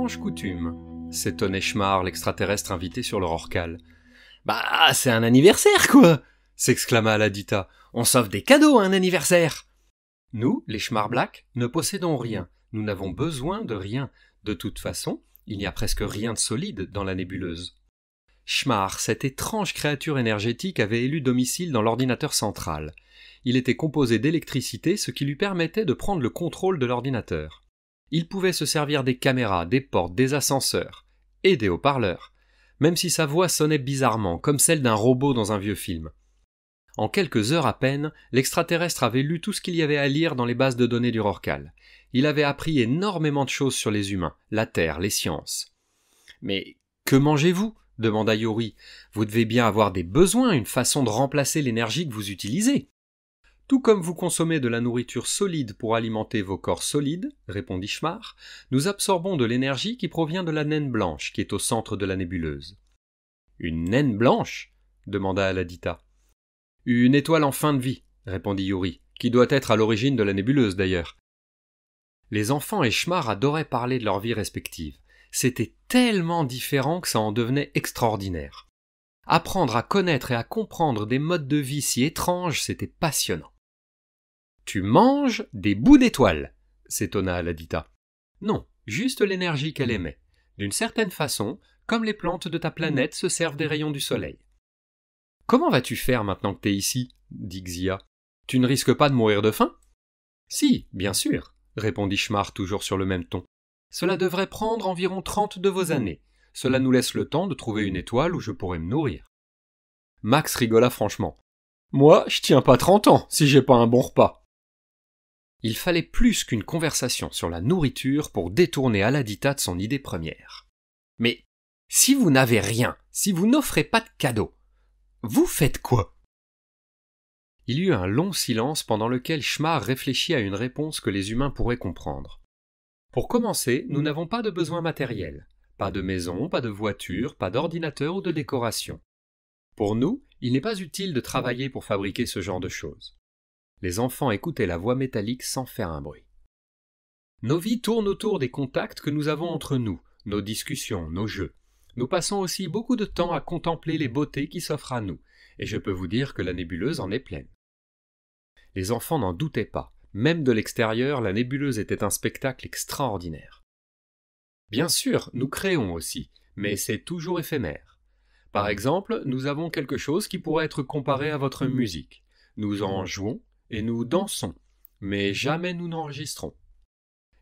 étrange coutume, s'étonnait Schmar, l'extraterrestre invité sur le Rorcal. Bah, c'est un anniversaire, quoi s'exclama Aladita. On sauve des cadeaux à un anniversaire Nous, les Schmar Black, ne possédons rien. Nous n'avons besoin de rien. De toute façon, il n'y a presque rien de solide dans la nébuleuse. Schmar, cette étrange créature énergétique, avait élu domicile dans l'ordinateur central. Il était composé d'électricité, ce qui lui permettait de prendre le contrôle de l'ordinateur. Il pouvait se servir des caméras, des portes, des ascenseurs et des haut-parleurs, même si sa voix sonnait bizarrement, comme celle d'un robot dans un vieux film. En quelques heures à peine, l'extraterrestre avait lu tout ce qu'il y avait à lire dans les bases de données du Rorcal. Il avait appris énormément de choses sur les humains, la Terre, les sciences. Mais que mangez-vous demanda Yori. Vous devez bien avoir des besoins, une façon de remplacer l'énergie que vous utilisez. Tout comme vous consommez de la nourriture solide pour alimenter vos corps solides, répondit Schmar, nous absorbons de l'énergie qui provient de la naine blanche qui est au centre de la nébuleuse. Une naine blanche demanda Aladita. Une étoile en fin de vie, répondit Yuri, qui doit être à l'origine de la nébuleuse d'ailleurs. Les enfants et Schmar adoraient parler de leur vie respective. C'était tellement différent que ça en devenait extraordinaire. Apprendre à connaître et à comprendre des modes de vie si étranges, c'était passionnant. Tu manges des bouts d'étoiles, s'étonna Aladita. Non, juste l'énergie qu'elle émet. Hmm. D'une certaine façon, comme les plantes de ta planète se servent des rayons du soleil. Comment vas-tu faire maintenant que t'es ici dit Xia. Tu ne risques pas de mourir de faim Si, bien sûr, répondit Schmar toujours sur le même ton. Cela devrait prendre environ trente de vos années. Cela nous laisse le temps de trouver une étoile où je pourrais me nourrir. Max rigola franchement. Moi, je tiens pas trente ans si j'ai pas un bon repas. Il fallait plus qu'une conversation sur la nourriture pour détourner Aladita de son idée première. Mais si vous n'avez rien, si vous n'offrez pas de cadeaux, vous faites quoi Il y eut un long silence pendant lequel Schmar réfléchit à une réponse que les humains pourraient comprendre. Pour commencer, nous n'avons pas de besoins matériels. Pas de maison, pas de voiture, pas d'ordinateur ou de décoration. Pour nous, il n'est pas utile de travailler pour fabriquer ce genre de choses. Les enfants écoutaient la voix métallique sans faire un bruit. Nos vies tournent autour des contacts que nous avons entre nous, nos discussions, nos jeux. Nous passons aussi beaucoup de temps à contempler les beautés qui s'offrent à nous, et je peux vous dire que la nébuleuse en est pleine. Les enfants n'en doutaient pas, même de l'extérieur, la nébuleuse était un spectacle extraordinaire. Bien sûr, nous créons aussi, mais c'est toujours éphémère. Par exemple, nous avons quelque chose qui pourrait être comparé à votre musique. Nous en jouons, et nous dansons, mais jamais nous n'enregistrons.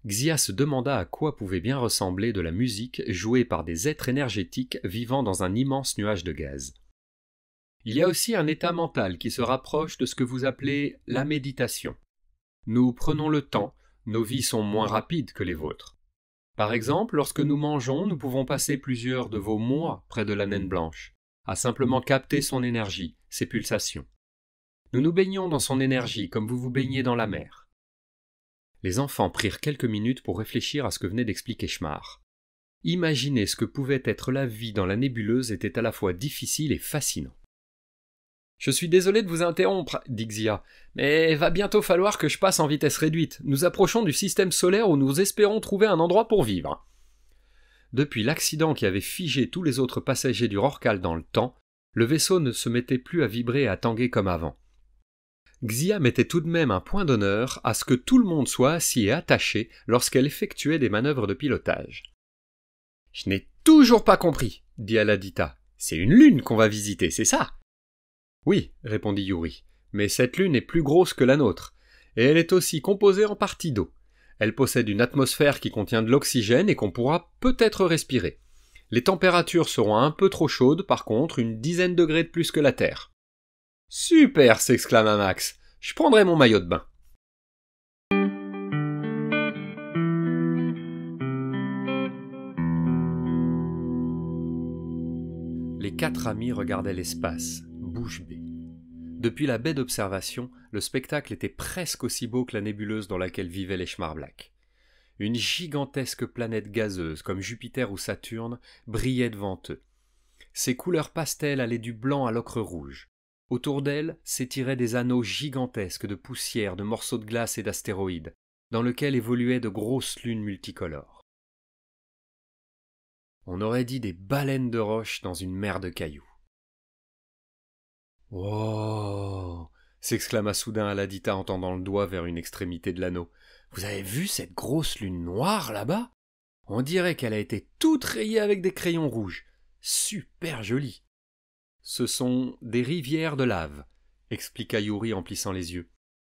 Xia se demanda à quoi pouvait bien ressembler de la musique jouée par des êtres énergétiques vivant dans un immense nuage de gaz. Il y a aussi un état mental qui se rapproche de ce que vous appelez la méditation. Nous prenons le temps, nos vies sont moins rapides que les vôtres. Par exemple, lorsque nous mangeons, nous pouvons passer plusieurs de vos mois près de la naine blanche, à simplement capter son énergie, ses pulsations. Nous nous baignons dans son énergie comme vous vous baignez dans la mer. Les enfants prirent quelques minutes pour réfléchir à ce que venait d'expliquer Schmar. Imaginer ce que pouvait être la vie dans la nébuleuse était à la fois difficile et fascinant. Je suis désolé de vous interrompre, dit Xia, mais va bientôt falloir que je passe en vitesse réduite. Nous approchons du système solaire où nous espérons trouver un endroit pour vivre. Depuis l'accident qui avait figé tous les autres passagers du Rorcal dans le temps, le vaisseau ne se mettait plus à vibrer et à tanguer comme avant. Xia mettait tout de même un point d'honneur à ce que tout le monde soit assis et attaché lorsqu'elle effectuait des manœuvres de pilotage. Je n'ai toujours pas compris, dit Aladita. C'est une lune qu'on va visiter, c'est ça Oui, répondit Yuri, mais cette lune est plus grosse que la nôtre, et elle est aussi composée en partie d'eau. Elle possède une atmosphère qui contient de l'oxygène et qu'on pourra peut-être respirer. Les températures seront un peu trop chaudes, par contre, une dizaine de degrés de plus que la Terre. Super s'exclama Max. Je prendrai mon maillot de bain. Les quatre amis regardaient l'espace, bouche bée. Depuis la baie d'observation, le spectacle était presque aussi beau que la nébuleuse dans laquelle vivaient les Schmarblack. Une gigantesque planète gazeuse, comme Jupiter ou Saturne, brillait devant eux. Ses couleurs pastel allaient du blanc à l'ocre rouge. Autour d'elle s'étiraient des anneaux gigantesques de poussière, de morceaux de glace et d'astéroïdes, dans lesquels évoluaient de grosses lunes multicolores. On aurait dit des baleines de roche dans une mer de cailloux. Oh s'exclama soudain Aladita en tendant le doigt vers une extrémité de l'anneau. Vous avez vu cette grosse lune noire là-bas On dirait qu'elle a été toute rayée avec des crayons rouges. Super jolie ce sont des rivières de lave, expliqua Yuri en plissant les yeux.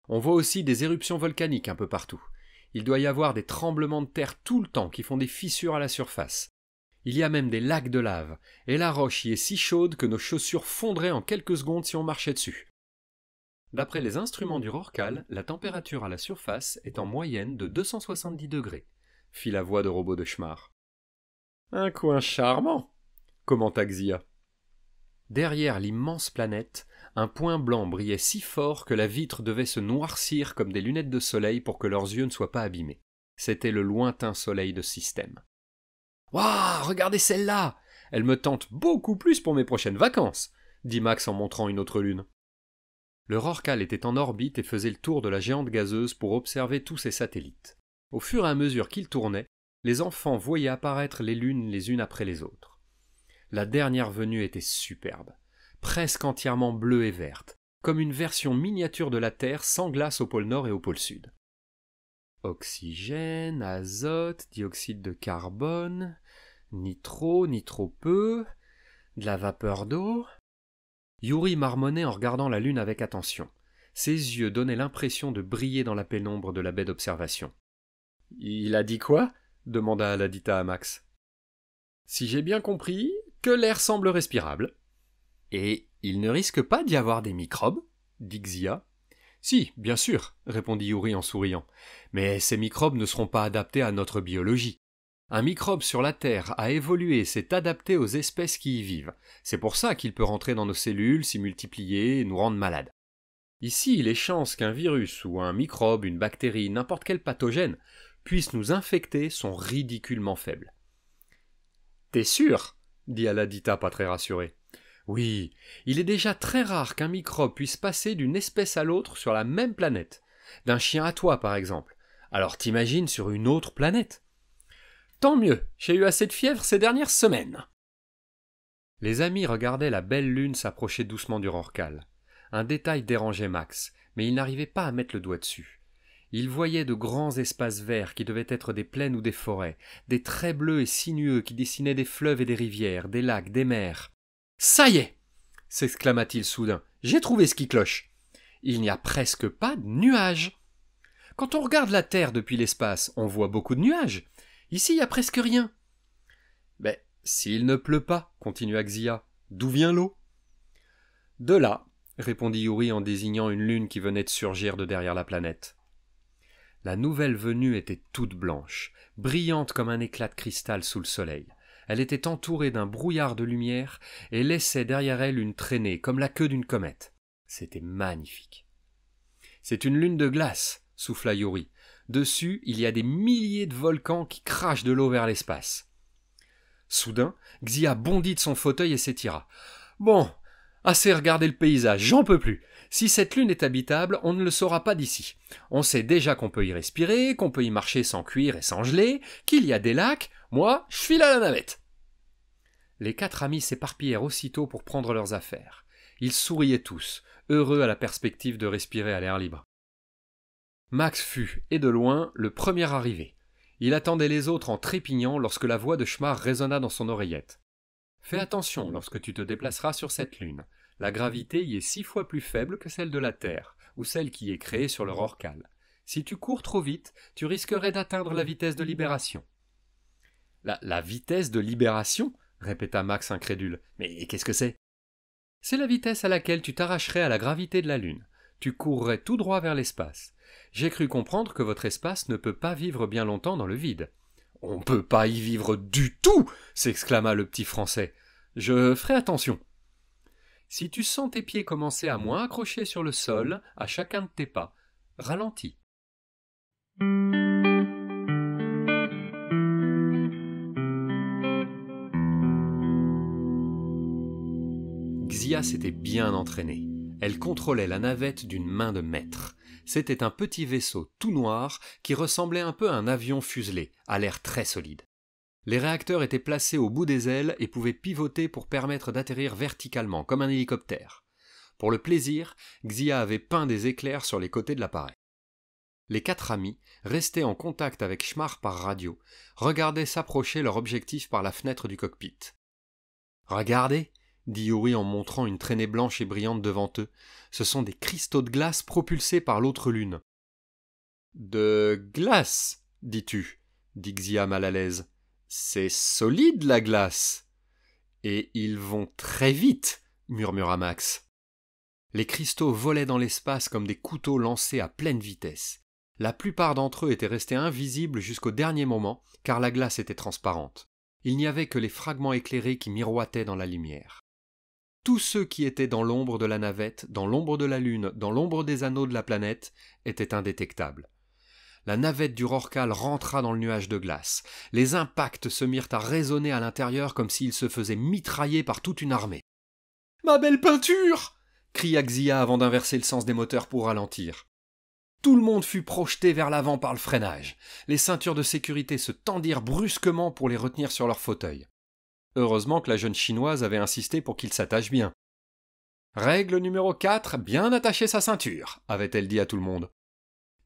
On voit aussi des éruptions volcaniques un peu partout. Il doit y avoir des tremblements de terre tout le temps qui font des fissures à la surface. Il y a même des lacs de lave, et la roche y est si chaude que nos chaussures fondraient en quelques secondes si on marchait dessus. D'après les instruments du Rorcal, la température à la surface est en moyenne de 270 degrés, fit la voix de robot de Schmar. Un coin charmant, commenta Xia derrière l'immense planète, un point blanc brillait si fort que la vitre devait se noircir comme des lunettes de soleil pour que leurs yeux ne soient pas abîmés. C'était le lointain soleil de système. Waouh, regardez celle-là Elle me tente beaucoup plus pour mes prochaines vacances dit Max en montrant une autre lune. Le Rorcal était en orbite et faisait le tour de la géante gazeuse pour observer tous ses satellites. Au fur et à mesure qu'il tournait, les enfants voyaient apparaître les lunes les unes après les autres. La dernière venue était superbe, presque entièrement bleue et verte, comme une version miniature de la Terre sans glace au pôle Nord et au pôle Sud. Oxygène, azote, dioxyde de carbone, ni trop ni trop peu, de la vapeur d'eau. Yuri marmonnait en regardant la Lune avec attention. Ses yeux donnaient l'impression de briller dans la pénombre de la baie d'observation. Il a dit quoi demanda Aladita à Max. Si j'ai bien compris, que l'air semble respirable. Et il ne risque pas d'y avoir des microbes dit Xia. Si, bien sûr, répondit Yuri en souriant. Mais ces microbes ne seront pas adaptés à notre biologie. Un microbe sur la Terre a évolué, s'est adapté aux espèces qui y vivent. C'est pour ça qu'il peut rentrer dans nos cellules, s'y multiplier et nous rendre malades. Ici, les chances qu'un virus ou un microbe, une bactérie, n'importe quel pathogène puisse nous infecter sont ridiculement faibles. T'es sûr dit Aladita pas très rassuré. Oui, il est déjà très rare qu'un microbe puisse passer d'une espèce à l'autre sur la même planète, d'un chien à toi par exemple. Alors t'imagines sur une autre planète. Tant mieux, j'ai eu assez de fièvre ces dernières semaines. Les amis regardaient la belle lune s'approcher doucement du rorcal. Un détail dérangeait Max, mais il n'arrivait pas à mettre le doigt dessus. Il voyait de grands espaces verts qui devaient être des plaines ou des forêts, des traits bleus et sinueux qui dessinaient des fleuves et des rivières, des lacs, des mers. Ça y est s'exclama-t-il soudain. J'ai trouvé ce qui cloche. Il n'y a presque pas de nuages. Quand on regarde la Terre depuis l'espace, on voit beaucoup de nuages. Ici, il n'y a presque rien. Mais ben, s'il ne pleut pas, continua Xia, d'où vient l'eau De là, répondit Yuri en désignant une lune qui venait de surgir de derrière la planète. La nouvelle venue était toute blanche, brillante comme un éclat de cristal sous le soleil. Elle était entourée d'un brouillard de lumière et laissait derrière elle une traînée, comme la queue d'une comète. C'était magnifique. C'est une lune de glace, souffla Yuri. Dessus, il y a des milliers de volcans qui crachent de l'eau vers l'espace. Soudain, Xia bondit de son fauteuil et s'étira. Bon, assez regarder le paysage, j'en peux plus. Si cette lune est habitable, on ne le saura pas d'ici. On sait déjà qu'on peut y respirer, qu'on peut y marcher sans cuire et sans geler, qu'il y a des lacs, moi, je file à la navette. Les quatre amis s'éparpillèrent aussitôt pour prendre leurs affaires. Ils souriaient tous, heureux à la perspective de respirer à l'air libre. Max fut, et de loin, le premier arrivé. Il attendait les autres en trépignant lorsque la voix de Schmar résonna dans son oreillette. Fais attention lorsque tu te déplaceras sur cette lune. La gravité y est six fois plus faible que celle de la Terre, ou celle qui est créée sur leur orcale. Si tu cours trop vite, tu risquerais d'atteindre la vitesse de libération. La, la vitesse de libération répéta Max incrédule. Mais qu'est-ce que c'est C'est la vitesse à laquelle tu t'arracherais à la gravité de la Lune. Tu courrais tout droit vers l'espace. J'ai cru comprendre que votre espace ne peut pas vivre bien longtemps dans le vide. On ne peut pas y vivre du tout s'exclama le petit Français. Je ferai attention. Si tu sens tes pieds commencer à moins accrocher sur le sol à chacun de tes pas, ralentis. Xia s'était bien entraînée. Elle contrôlait la navette d'une main de maître. C'était un petit vaisseau tout noir qui ressemblait un peu à un avion fuselé, à l'air très solide. Les réacteurs étaient placés au bout des ailes et pouvaient pivoter pour permettre d'atterrir verticalement, comme un hélicoptère. Pour le plaisir, Xia avait peint des éclairs sur les côtés de l'appareil. Les quatre amis, restés en contact avec Schmar par radio, regardaient s'approcher leur objectif par la fenêtre du cockpit. Regardez, dit Yuri en montrant une traînée blanche et brillante devant eux, ce sont des cristaux de glace propulsés par l'autre lune. De glace, dis-tu, dit Xia mal à l'aise. C'est solide la glace. Et ils vont très vite, murmura Max. Les cristaux volaient dans l'espace comme des couteaux lancés à pleine vitesse. La plupart d'entre eux étaient restés invisibles jusqu'au dernier moment, car la glace était transparente. Il n'y avait que les fragments éclairés qui miroitaient dans la lumière. Tous ceux qui étaient dans l'ombre de la navette, dans l'ombre de la Lune, dans l'ombre des anneaux de la planète, étaient indétectables. La navette du Rorcal rentra dans le nuage de glace. Les impacts se mirent à résonner à l'intérieur comme s'ils se faisaient mitrailler par toute une armée. Ma belle peinture cria Xia avant d'inverser le sens des moteurs pour ralentir. Tout le monde fut projeté vers l'avant par le freinage. Les ceintures de sécurité se tendirent brusquement pour les retenir sur leur fauteuil. Heureusement que la jeune chinoise avait insisté pour qu'ils s'attachent bien. Règle numéro 4, bien attacher sa ceinture, avait-elle dit à tout le monde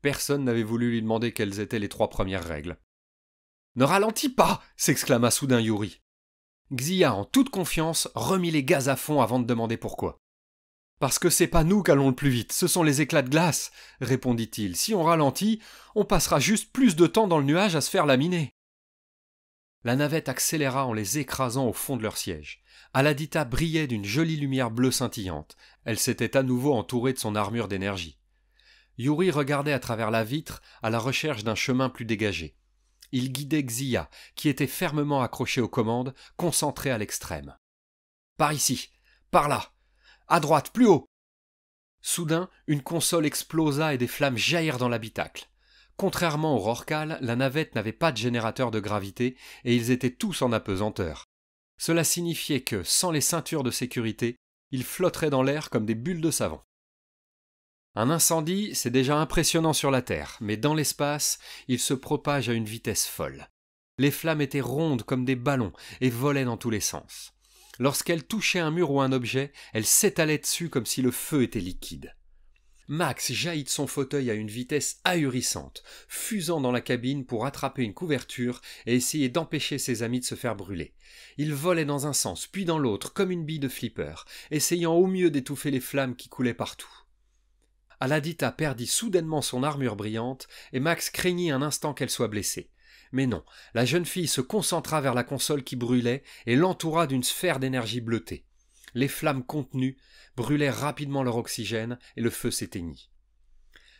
personne n'avait voulu lui demander quelles étaient les trois premières règles. Ne ralentis pas s'exclama soudain Yuri. Xia, en toute confiance, remit les gaz à fond avant de demander pourquoi. Parce que c'est pas nous qu'allons le plus vite, ce sont les éclats de glace, répondit-il. Si on ralentit, on passera juste plus de temps dans le nuage à se faire laminer. La navette accéléra en les écrasant au fond de leur siège. Aladita brillait d'une jolie lumière bleue scintillante. Elle s'était à nouveau entourée de son armure d'énergie. Yuri regardait à travers la vitre à la recherche d'un chemin plus dégagé. Il guidait Xia, qui était fermement accroché aux commandes, concentré à l'extrême. Par ici, par là, à droite, plus haut. Soudain, une console explosa et des flammes jaillirent dans l'habitacle. Contrairement au Rorcal, la navette n'avait pas de générateur de gravité et ils étaient tous en apesanteur. Cela signifiait que, sans les ceintures de sécurité, ils flotteraient dans l'air comme des bulles de savon. Un incendie, c'est déjà impressionnant sur la Terre, mais dans l'espace, il se propage à une vitesse folle. Les flammes étaient rondes comme des ballons et volaient dans tous les sens. Lorsqu'elles touchaient un mur ou un objet, elles s'étalaient dessus comme si le feu était liquide. Max jaillit de son fauteuil à une vitesse ahurissante, fusant dans la cabine pour attraper une couverture et essayer d'empêcher ses amis de se faire brûler. Il volait dans un sens, puis dans l'autre, comme une bille de flipper, essayant au mieux d'étouffer les flammes qui coulaient partout. Aladita perdit soudainement son armure brillante, et Max craignit un instant qu'elle soit blessée. Mais non, la jeune fille se concentra vers la console qui brûlait et l'entoura d'une sphère d'énergie bleutée. Les flammes contenues brûlaient rapidement leur oxygène et le feu s'éteignit.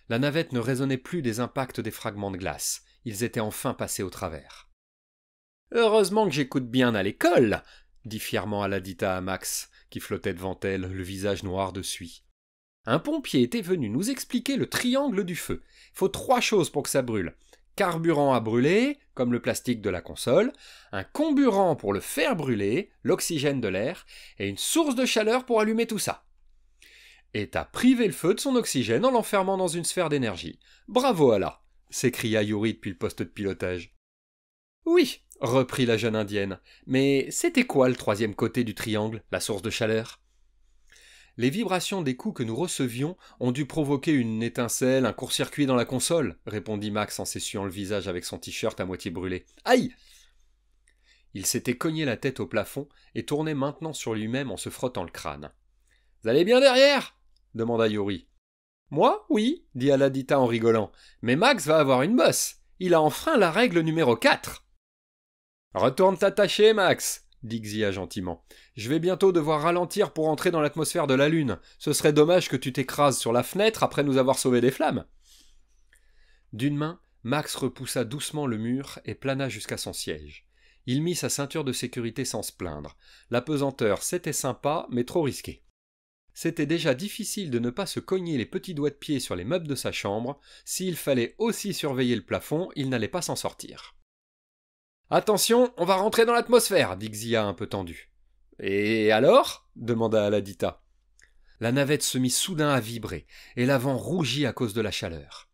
La navette ne résonnait plus des impacts des fragments de glace. Ils étaient enfin passés au travers. Heureusement que j'écoute bien à l'école, dit fièrement Aladita à Max, qui flottait devant elle, le visage noir de suie. Un pompier était venu nous expliquer le triangle du feu. faut trois choses pour que ça brûle. Carburant à brûler, comme le plastique de la console, un comburant pour le faire brûler, l'oxygène de l'air, et une source de chaleur pour allumer tout ça. Et t'as privé le feu de son oxygène en l'enfermant dans une sphère d'énergie. Bravo Allah s'écria Yuri depuis le poste de pilotage. Oui, reprit la jeune indienne, mais c'était quoi le troisième côté du triangle, la source de chaleur les vibrations des coups que nous recevions ont dû provoquer une étincelle, un court-circuit dans la console, répondit Max en s'essuyant le visage avec son t-shirt à moitié brûlé. Aïe Il s'était cogné la tête au plafond et tournait maintenant sur lui-même en se frottant le crâne. Vous allez bien derrière demanda Yuri. « Moi, oui, dit Aladita en rigolant. Mais Max va avoir une bosse. Il a enfreint la règle numéro 4. Retourne t'attacher, Max, dit Xia gentiment. Je vais bientôt devoir ralentir pour entrer dans l'atmosphère de la Lune. Ce serait dommage que tu t'écrases sur la fenêtre après nous avoir sauvé des flammes. D'une main, Max repoussa doucement le mur et plana jusqu'à son siège. Il mit sa ceinture de sécurité sans se plaindre. La pesanteur, c'était sympa, mais trop risqué. C'était déjà difficile de ne pas se cogner les petits doigts de pied sur les meubles de sa chambre. S'il fallait aussi surveiller le plafond, il n'allait pas s'en sortir. Attention, on va rentrer dans l'atmosphère, dit Xia un peu tendu. Et alors demanda Aladita. La navette se mit soudain à vibrer, et l'avant rougit à cause de la chaleur.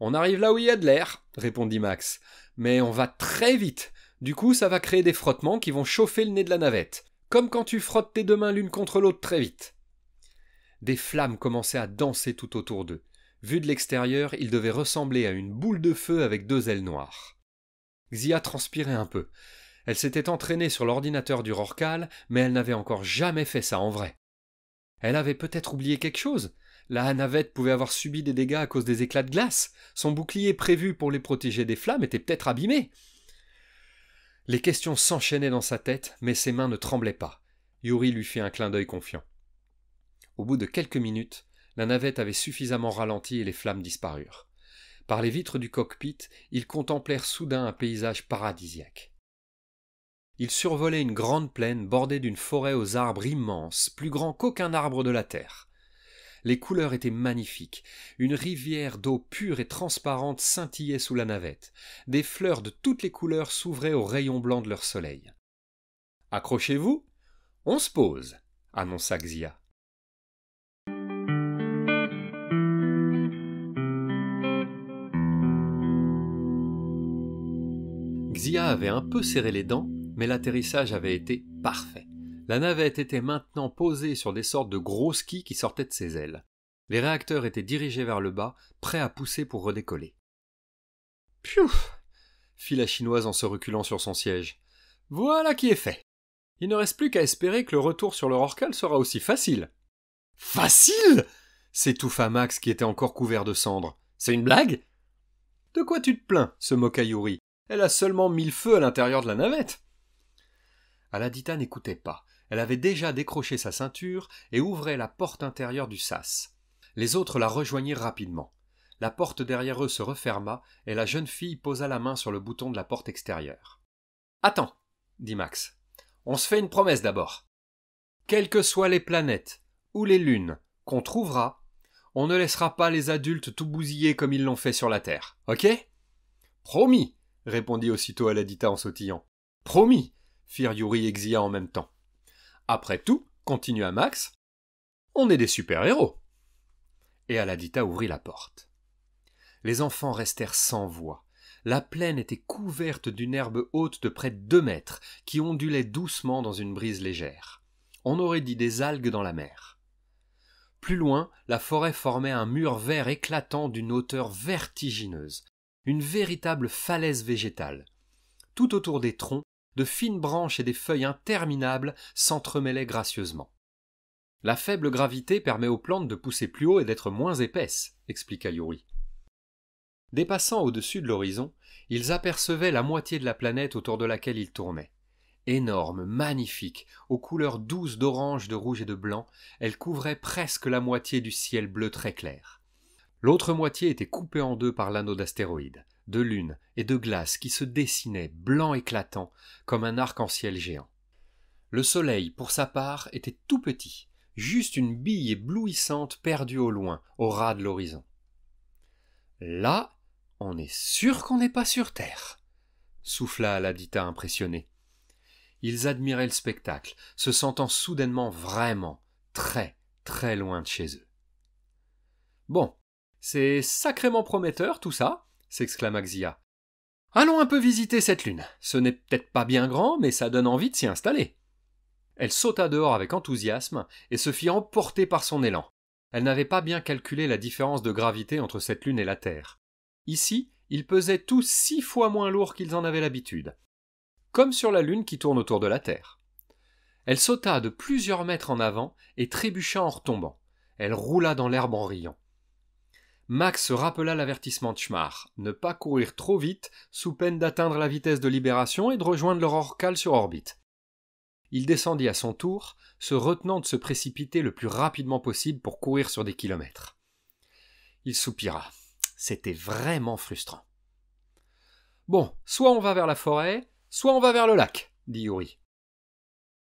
On arrive là où il y a de l'air, répondit Max, mais on va très vite. Du coup, ça va créer des frottements qui vont chauffer le nez de la navette, comme quand tu frottes tes deux mains l'une contre l'autre très vite. Des flammes commençaient à danser tout autour d'eux. Vu de l'extérieur, ils devaient ressembler à une boule de feu avec deux ailes noires. Xia transpirait un peu. Elle s'était entraînée sur l'ordinateur du Rorcal, mais elle n'avait encore jamais fait ça en vrai. Elle avait peut-être oublié quelque chose. La navette pouvait avoir subi des dégâts à cause des éclats de glace. Son bouclier prévu pour les protéger des flammes était peut-être abîmé. Les questions s'enchaînaient dans sa tête, mais ses mains ne tremblaient pas. Yuri lui fit un clin d'œil confiant. Au bout de quelques minutes, la navette avait suffisamment ralenti et les flammes disparurent. Par les vitres du cockpit, ils contemplèrent soudain un paysage paradisiaque. Ils survolaient une grande plaine bordée d'une forêt aux arbres immenses, plus grands qu'aucun arbre de la terre. Les couleurs étaient magnifiques. Une rivière d'eau pure et transparente scintillait sous la navette. Des fleurs de toutes les couleurs s'ouvraient aux rayons blancs de leur soleil. Accrochez-vous, on se pose, annonça Xia. Zia avait un peu serré les dents, mais l'atterrissage avait été parfait. La navette était maintenant posée sur des sortes de gros skis qui sortaient de ses ailes. Les réacteurs étaient dirigés vers le bas, prêts à pousser pour redécoller. Piouf fit la Chinoise en se reculant sur son siège. Voilà qui est fait. Il ne reste plus qu'à espérer que le retour sur le orcale sera aussi facile. Facile s'étouffa Max qui était encore couvert de cendres. C'est une blague De quoi tu te plains ce moqua elle a seulement mis le feu à l'intérieur de la navette. Aladita n'écoutait pas. Elle avait déjà décroché sa ceinture et ouvrait la porte intérieure du sas. Les autres la rejoignirent rapidement. La porte derrière eux se referma et la jeune fille posa la main sur le bouton de la porte extérieure. Attends, dit Max. On se fait une promesse d'abord. Quelles que soient les planètes ou les lunes qu'on trouvera, on ne laissera pas les adultes tout bousiller comme ils l'ont fait sur la Terre. Ok Promis répondit aussitôt Aladita en sautillant. Promis firent Yuri et en même temps. Après tout, continua Max, on est des super-héros. Et Aladita ouvrit la porte. Les enfants restèrent sans voix. La plaine était couverte d'une herbe haute de près de deux mètres, qui ondulait doucement dans une brise légère. On aurait dit des algues dans la mer. Plus loin, la forêt formait un mur vert éclatant d'une hauteur vertigineuse, une véritable falaise végétale. Tout autour des troncs, de fines branches et des feuilles interminables s'entremêlaient gracieusement. La faible gravité permet aux plantes de pousser plus haut et d'être moins épaisses, expliqua Yuri. Dépassant au-dessus de l'horizon, ils apercevaient la moitié de la planète autour de laquelle ils tournaient. Énorme, magnifique, aux couleurs douces d'orange, de rouge et de blanc, elle couvrait presque la moitié du ciel bleu très clair. L'autre moitié était coupée en deux par l'anneau d'astéroïdes, de lune et de glace qui se dessinait, blanc éclatant, comme un arc-en-ciel géant. Le soleil, pour sa part, était tout petit, juste une bille éblouissante perdue au loin, au ras de l'horizon. Là, on est sûr qu'on n'est pas sur Terre, souffla Aladita impressionnée. Ils admiraient le spectacle, se sentant soudainement vraiment très, très loin de chez eux. Bon, c'est sacrément prometteur tout ça, s'exclama Xia. Allons un peu visiter cette lune. Ce n'est peut-être pas bien grand, mais ça donne envie de s'y installer. Elle sauta dehors avec enthousiasme et se fit emporter par son élan. Elle n'avait pas bien calculé la différence de gravité entre cette lune et la Terre. Ici, ils pesaient tous six fois moins lourds qu'ils en avaient l'habitude, comme sur la lune qui tourne autour de la Terre. Elle sauta de plusieurs mètres en avant et trébucha en retombant. Elle roula dans l'herbe en riant. Max rappela l'avertissement de Schmar, ne pas courir trop vite, sous peine d'atteindre la vitesse de libération et de rejoindre leur orcale sur orbite. Il descendit à son tour, se retenant de se précipiter le plus rapidement possible pour courir sur des kilomètres. Il soupira. C'était vraiment frustrant. Bon, soit on va vers la forêt, soit on va vers le lac, dit Yuri.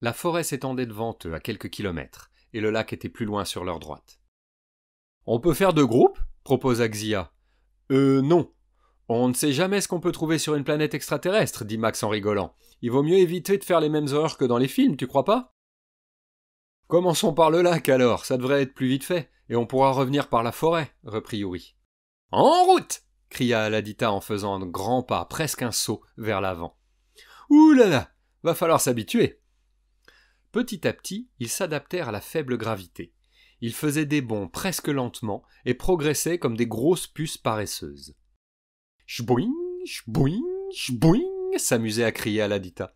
La forêt s'étendait devant eux à quelques kilomètres, et le lac était plus loin sur leur droite. On peut faire deux groupes, proposa Xia. Euh, non. On ne sait jamais ce qu'on peut trouver sur une planète extraterrestre, dit Max en rigolant. Il vaut mieux éviter de faire les mêmes horreurs que dans les films, tu crois pas Commençons par le lac alors, ça devrait être plus vite fait, et on pourra revenir par la forêt, reprit Yuri. En route cria Aladita en faisant un grand pas, presque un saut, vers l'avant. Ouh là là Va falloir s'habituer Petit à petit, ils s'adaptèrent à la faible gravité ils faisaient des bonds presque lentement et progressaient comme des grosses puces paresseuses. Chbouing, chbouing, chbouing s'amusait à crier Aladita.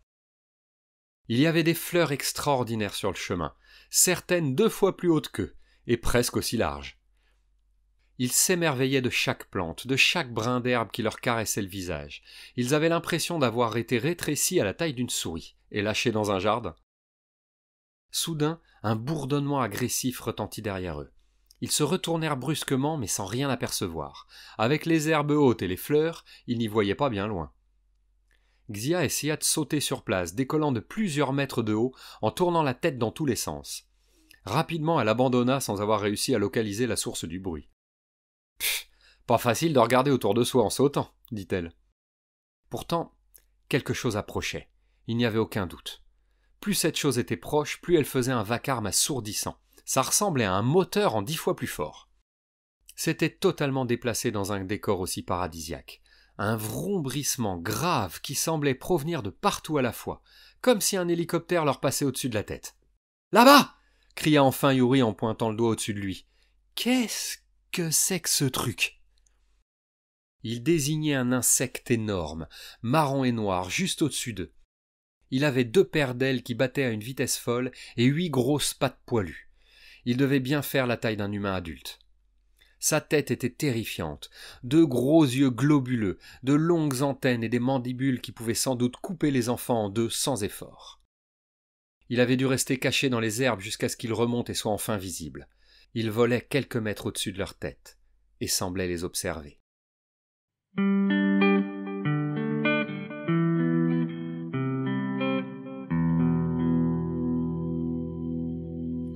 Il y avait des fleurs extraordinaires sur le chemin, certaines deux fois plus hautes qu'eux, et presque aussi larges. Ils s'émerveillaient de chaque plante, de chaque brin d'herbe qui leur caressait le visage. Ils avaient l'impression d'avoir été rétrécis à la taille d'une souris et lâchés dans un jardin. Soudain, un bourdonnement agressif retentit derrière eux. Ils se retournèrent brusquement, mais sans rien apercevoir. Avec les herbes hautes et les fleurs, ils n'y voyaient pas bien loin. Xia essaya de sauter sur place, décollant de plusieurs mètres de haut, en tournant la tête dans tous les sens. Rapidement, elle abandonna sans avoir réussi à localiser la source du bruit. Pff, pas facile de regarder autour de soi en sautant, dit-elle. Pourtant, quelque chose approchait. Il n'y avait aucun doute. Plus cette chose était proche, plus elle faisait un vacarme assourdissant. Ça ressemblait à un moteur en dix fois plus fort. C'était totalement déplacé dans un décor aussi paradisiaque. Un vrombrissement grave qui semblait provenir de partout à la fois, comme si un hélicoptère leur passait au-dessus de la tête. Là-bas cria enfin Yuri en pointant le doigt au-dessus de lui. Qu'est-ce que c'est que ce truc Il désignait un insecte énorme, marron et noir, juste au-dessus d'eux. Il avait deux paires d'ailes qui battaient à une vitesse folle et huit grosses pattes poilues. Il devait bien faire la taille d'un humain adulte. Sa tête était terrifiante, deux gros yeux globuleux, de longues antennes et des mandibules qui pouvaient sans doute couper les enfants en deux sans effort. Il avait dû rester caché dans les herbes jusqu'à ce qu'il remonte et soit enfin visible. Il volait quelques mètres au-dessus de leur tête et semblait les observer.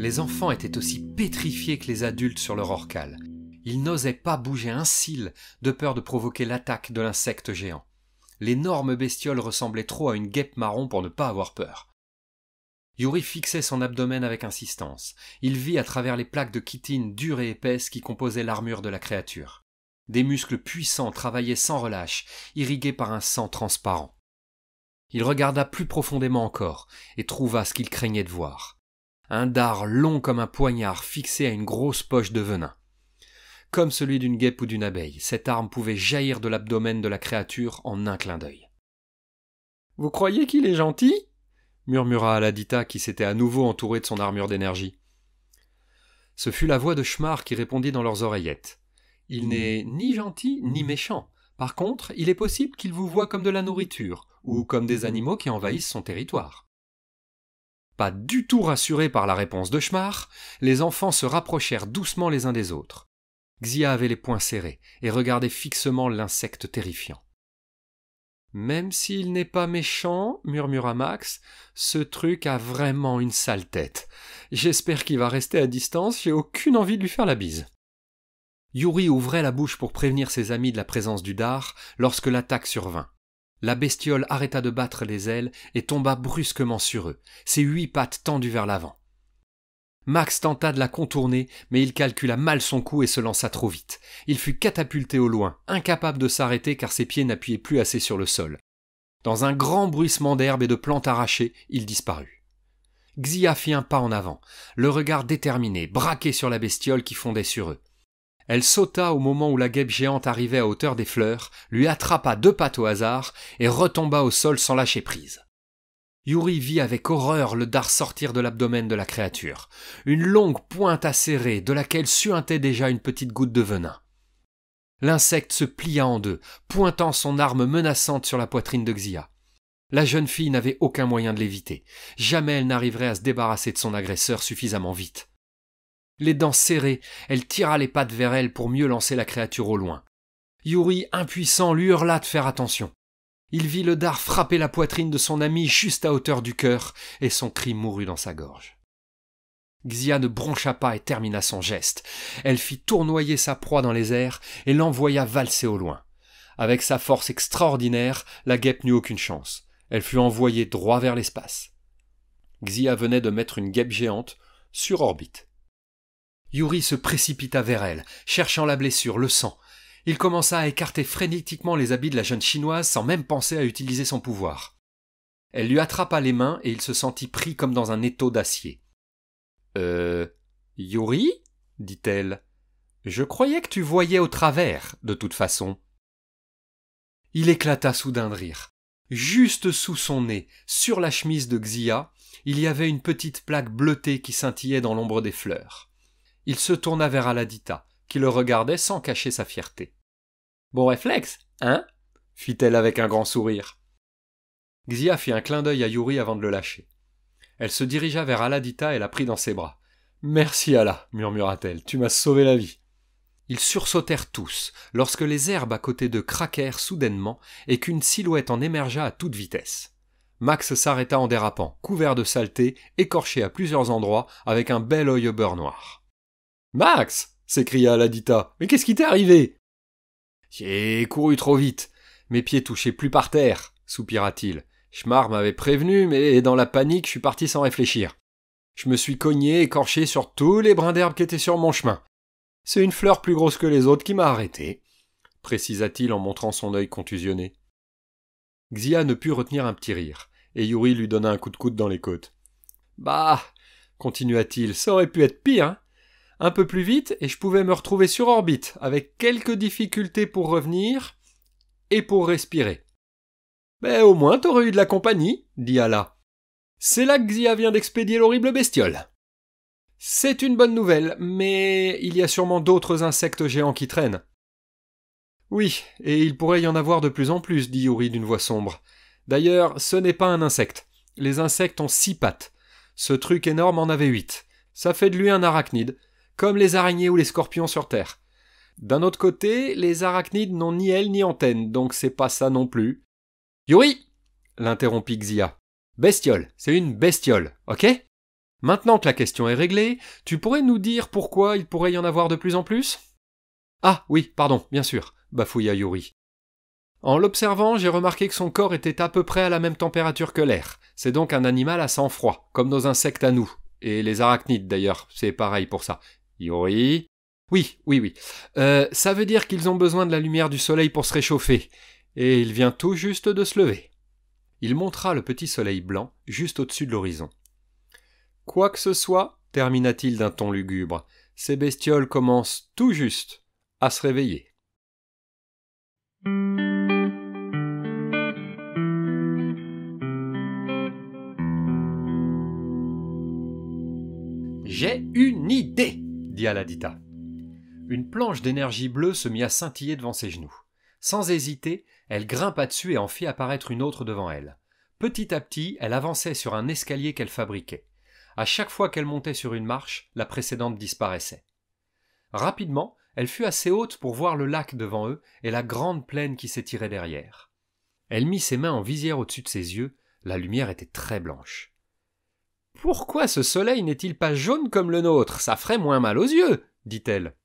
les enfants étaient aussi pétrifiés que les adultes sur leur orcale. Ils n'osaient pas bouger un cil de peur de provoquer l'attaque de l'insecte géant. L'énorme bestiole ressemblait trop à une guêpe marron pour ne pas avoir peur. Yuri fixait son abdomen avec insistance. Il vit à travers les plaques de chitine dures et épaisses qui composaient l'armure de la créature. Des muscles puissants travaillaient sans relâche, irrigués par un sang transparent. Il regarda plus profondément encore et trouva ce qu'il craignait de voir un dard long comme un poignard fixé à une grosse poche de venin. Comme celui d'une guêpe ou d'une abeille, cette arme pouvait jaillir de l'abdomen de la créature en un clin d'œil. Vous croyez qu'il est gentil murmura Aladita qui s'était à nouveau entourée de son armure d'énergie. Ce fut la voix de Schmar qui répondit dans leurs oreillettes. Il n'est ni gentil ni méchant. Par contre, il est possible qu'il vous voie comme de la nourriture, ou comme des animaux qui envahissent son territoire. Pas du tout rassurés par la réponse de Schmar, les enfants se rapprochèrent doucement les uns des autres. Xia avait les poings serrés et regardait fixement l'insecte terrifiant. Même s'il n'est pas méchant, murmura Max, ce truc a vraiment une sale tête. J'espère qu'il va rester à distance, j'ai aucune envie de lui faire la bise. Yuri ouvrait la bouche pour prévenir ses amis de la présence du dard lorsque l'attaque survint. La bestiole arrêta de battre les ailes et tomba brusquement sur eux, ses huit pattes tendues vers l'avant. Max tenta de la contourner, mais il calcula mal son coup et se lança trop vite. Il fut catapulté au loin, incapable de s'arrêter car ses pieds n'appuyaient plus assez sur le sol. Dans un grand bruissement d'herbe et de plantes arrachées, il disparut. Xia fit un pas en avant, le regard déterminé, braqué sur la bestiole qui fondait sur eux. Elle sauta au moment où la guêpe géante arrivait à hauteur des fleurs, lui attrapa deux pattes au hasard et retomba au sol sans lâcher prise. Yuri vit avec horreur le dard sortir de l'abdomen de la créature, une longue pointe acérée de laquelle suintait déjà une petite goutte de venin. L'insecte se plia en deux, pointant son arme menaçante sur la poitrine de Xia. La jeune fille n'avait aucun moyen de l'éviter. Jamais elle n'arriverait à se débarrasser de son agresseur suffisamment vite. Les dents serrées, elle tira les pattes vers elle pour mieux lancer la créature au loin. Yuri, impuissant, lui hurla de faire attention. Il vit le dard frapper la poitrine de son ami juste à hauteur du cœur, et son cri mourut dans sa gorge. Xia ne broncha pas et termina son geste. Elle fit tournoyer sa proie dans les airs et l'envoya valser au loin. Avec sa force extraordinaire, la guêpe n'eut aucune chance. Elle fut envoyée droit vers l'espace. Xia venait de mettre une guêpe géante sur orbite. Yuri se précipita vers elle, cherchant la blessure, le sang. Il commença à écarter frénétiquement les habits de la jeune Chinoise sans même penser à utiliser son pouvoir. Elle lui attrapa les mains et il se sentit pris comme dans un étau d'acier. Euh. Yuri dit-elle. Je croyais que tu voyais au travers, de toute façon. Il éclata soudain de rire. Juste sous son nez, sur la chemise de Xia, il y avait une petite plaque bleutée qui scintillait dans l'ombre des fleurs il se tourna vers Aladita, qui le regardait sans cacher sa fierté. Bon réflexe, hein fit-elle avec un grand sourire. Xia fit un clin d'œil à Yuri avant de le lâcher. Elle se dirigea vers Aladita et la prit dans ses bras. Merci Allah, murmura-t-elle, tu m'as sauvé la vie. Ils sursautèrent tous lorsque les herbes à côté d'eux craquèrent soudainement et qu'une silhouette en émergea à toute vitesse. Max s'arrêta en dérapant, couvert de saleté, écorché à plusieurs endroits, avec un bel œil beurre noir. Max s'écria Ladita. Mais qu'est-ce qui t'est arrivé J'ai couru trop vite. Mes pieds touchaient plus par terre, soupira-t-il. Schmar m'avait prévenu, mais dans la panique, je suis parti sans réfléchir. Je me suis cogné, écorché sur tous les brins d'herbe qui étaient sur mon chemin. C'est une fleur plus grosse que les autres qui m'a arrêté, précisa-t-il en montrant son œil contusionné. Xia ne put retenir un petit rire, et Yuri lui donna un coup de coude dans les côtes. Bah, continua-t-il, ça aurait pu être pire. Hein un peu plus vite et je pouvais me retrouver sur orbite avec quelques difficultés pour revenir et pour respirer. Mais au moins t'aurais eu de la compagnie, dit Allah. C'est là que Xia vient d'expédier l'horrible bestiole. C'est une bonne nouvelle, mais il y a sûrement d'autres insectes géants qui traînent. Oui, et il pourrait y en avoir de plus en plus, dit Yuri d'une voix sombre. D'ailleurs, ce n'est pas un insecte. Les insectes ont six pattes. Ce truc énorme en avait huit. Ça fait de lui un arachnide, comme les araignées ou les scorpions sur Terre. D'un autre côté, les arachnides n'ont ni ailes ni antennes, donc c'est pas ça non plus. Yuri l'interrompit Xia. Bestiole, c'est une bestiole, ok Maintenant que la question est réglée, tu pourrais nous dire pourquoi il pourrait y en avoir de plus en plus Ah oui, pardon, bien sûr, bafouilla Yuri. En l'observant, j'ai remarqué que son corps était à peu près à la même température que l'air. C'est donc un animal à sang froid, comme nos insectes à nous. Et les arachnides d'ailleurs, c'est pareil pour ça. Yori. Oui, oui, oui. Euh, ça veut dire qu'ils ont besoin de la lumière du soleil pour se réchauffer. Et il vient tout juste de se lever. Il montra le petit soleil blanc juste au-dessus de l'horizon. Quoi que ce soit, termina-t-il d'un ton lugubre, ces bestioles commencent tout juste à se réveiller. J'ai une idée dit Aladita. Une planche d'énergie bleue se mit à scintiller devant ses genoux. Sans hésiter, elle grimpa dessus et en fit apparaître une autre devant elle. Petit à petit, elle avançait sur un escalier qu'elle fabriquait. À chaque fois qu'elle montait sur une marche, la précédente disparaissait. Rapidement, elle fut assez haute pour voir le lac devant eux et la grande plaine qui s'étirait derrière. Elle mit ses mains en visière au-dessus de ses yeux, la lumière était très blanche. Pourquoi ce soleil n'est-il pas jaune comme le nôtre Ça ferait moins mal aux yeux, dit-elle.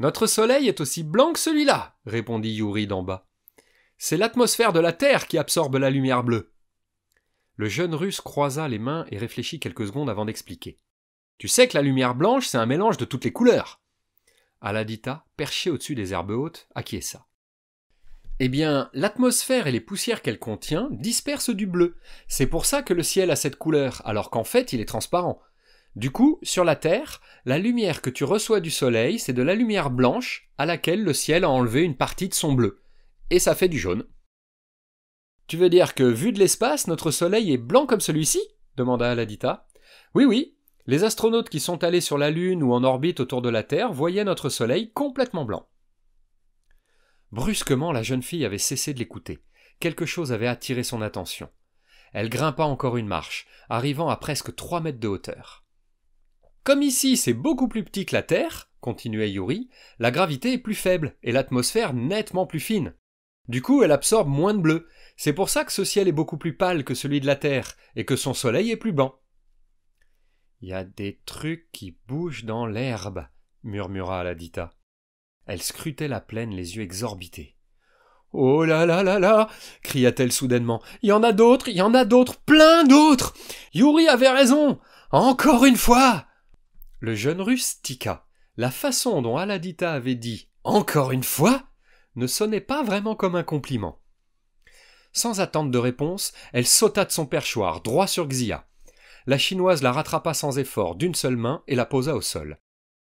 Notre soleil est aussi blanc que celui-là, répondit Yuri d'en bas. C'est l'atmosphère de la Terre qui absorbe la lumière bleue. Le jeune russe croisa les mains et réfléchit quelques secondes avant d'expliquer. Tu sais que la lumière blanche, c'est un mélange de toutes les couleurs. Aladita, perchée au-dessus des herbes hautes, acquiesça. Eh bien, l'atmosphère et les poussières qu'elle contient dispersent du bleu. C'est pour ça que le ciel a cette couleur, alors qu'en fait il est transparent. Du coup, sur la Terre, la lumière que tu reçois du Soleil, c'est de la lumière blanche à laquelle le ciel a enlevé une partie de son bleu. Et ça fait du jaune. Tu veux dire que, vu de l'espace, notre Soleil est blanc comme celui-ci demanda Aladita. Oui, oui. Les astronautes qui sont allés sur la Lune ou en orbite autour de la Terre voyaient notre Soleil complètement blanc. Brusquement, la jeune fille avait cessé de l'écouter. Quelque chose avait attiré son attention. Elle grimpa encore une marche, arrivant à presque trois mètres de hauteur. Comme ici c'est beaucoup plus petit que la Terre, continuait Yuri, la gravité est plus faible et l'atmosphère nettement plus fine. Du coup, elle absorbe moins de bleu. C'est pour ça que ce ciel est beaucoup plus pâle que celui de la Terre et que son soleil est plus blanc. Il y a des trucs qui bougent dans l'herbe, murmura Aladita. Elle scrutait la plaine les yeux exorbités. Oh là là là là cria-t-elle soudainement. Il y en a d'autres, il y en a d'autres, plein d'autres Yuri avait raison Encore une fois Le jeune russe tika. La façon dont Aladita avait dit Encore une fois ne sonnait pas vraiment comme un compliment. Sans attendre de réponse, elle sauta de son perchoir, droit sur Xia. La Chinoise la rattrapa sans effort d'une seule main et la posa au sol.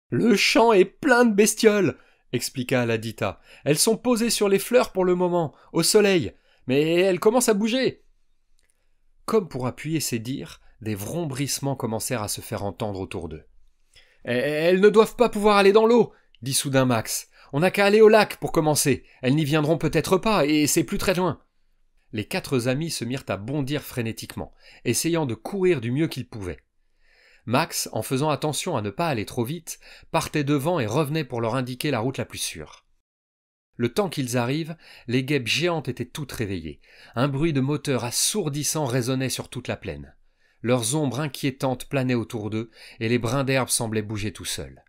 Le champ est plein de bestioles expliqua Ladita. Elles sont posées sur les fleurs pour le moment, au soleil, mais elles commencent à bouger. Comme pour appuyer ses dires, des vrombrissements commencèrent à se faire entendre autour d'eux. Eh, eh, elles ne doivent pas pouvoir aller dans l'eau, dit soudain Max. On n'a qu'à aller au lac pour commencer. Elles n'y viendront peut-être pas, et c'est plus très loin. Les quatre amis se mirent à bondir frénétiquement, essayant de courir du mieux qu'ils pouvaient. Max, en faisant attention à ne pas aller trop vite, partait devant et revenait pour leur indiquer la route la plus sûre. Le temps qu'ils arrivent, les guêpes géantes étaient toutes réveillées. Un bruit de moteur assourdissant résonnait sur toute la plaine. Leurs ombres inquiétantes planaient autour d'eux, et les brins d'herbe semblaient bouger tout seuls.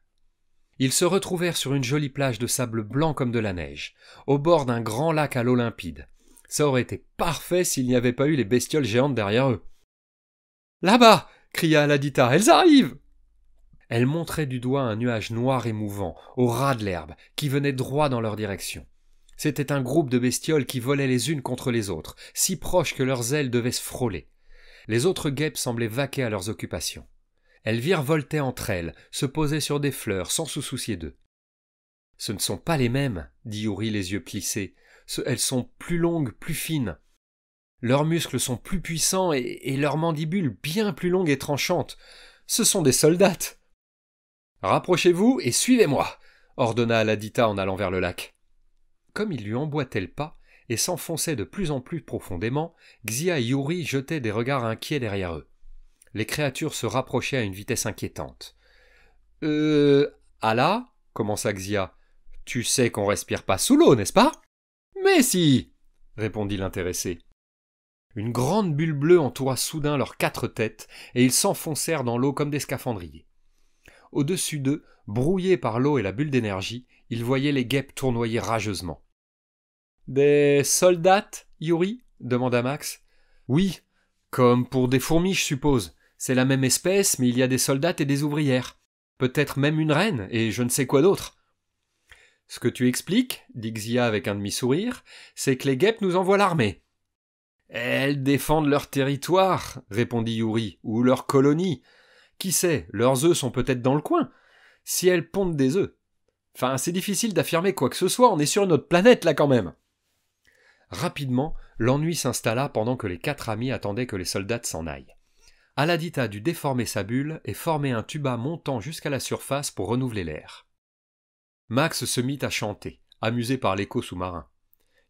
Ils se retrouvèrent sur une jolie plage de sable blanc comme de la neige, au bord d'un grand lac à l'eau limpide. Ça aurait été parfait s'il n'y avait pas eu les bestioles géantes derrière eux. Là-bas cria Aladita. Elles arrivent Elle montrait du doigt un nuage noir et mouvant, au ras de l'herbe, qui venait droit dans leur direction. C'était un groupe de bestioles qui volaient les unes contre les autres, si proches que leurs ailes devaient se frôler. Les autres guêpes semblaient vaquer à leurs occupations. Elles virevoltaient entre elles, se posaient sur des fleurs, sans se soucier d'eux. Ce ne sont pas les mêmes, dit Yuri les yeux plissés. elles sont plus longues, plus fines. Leurs muscles sont plus puissants et, leurs mandibules bien plus longues et tranchantes. Ce sont des soldates Rapprochez-vous et suivez-moi, ordonna Aladita en allant vers le lac. Comme il lui emboîtait le pas et s'enfonçait de plus en plus profondément, Xia et Yuri jetaient des regards inquiets derrière eux. Les créatures se rapprochaient à une vitesse inquiétante. Euh. Allah commença Xia. Tu sais qu'on respire pas sous l'eau, n'est-ce pas Mais si répondit l'intéressé. Une grande bulle bleue entoura soudain leurs quatre têtes, et ils s'enfoncèrent dans l'eau comme des scaphandriers. Au-dessus d'eux, brouillés par l'eau et la bulle d'énergie, ils voyaient les guêpes tournoyer rageusement. Des soldats, Yuri demanda Max. Oui, comme pour des fourmis, je suppose. C'est la même espèce, mais il y a des soldats et des ouvrières. Peut-être même une reine, et je ne sais quoi d'autre. Ce que tu expliques, dit Xia avec un demi-sourire, c'est que les guêpes nous envoient l'armée. Elles défendent leur territoire, répondit Yuri, ou leur colonie. Qui sait, leurs œufs sont peut-être dans le coin, si elles pondent des œufs. Enfin, c'est difficile d'affirmer quoi que ce soit, on est sur notre planète là quand même. Rapidement, l'ennui s'installa pendant que les quatre amis attendaient que les soldats s'en aillent. Aladita dut déformer sa bulle et former un tuba montant jusqu'à la surface pour renouveler l'air. Max se mit à chanter, amusé par l'écho sous-marin.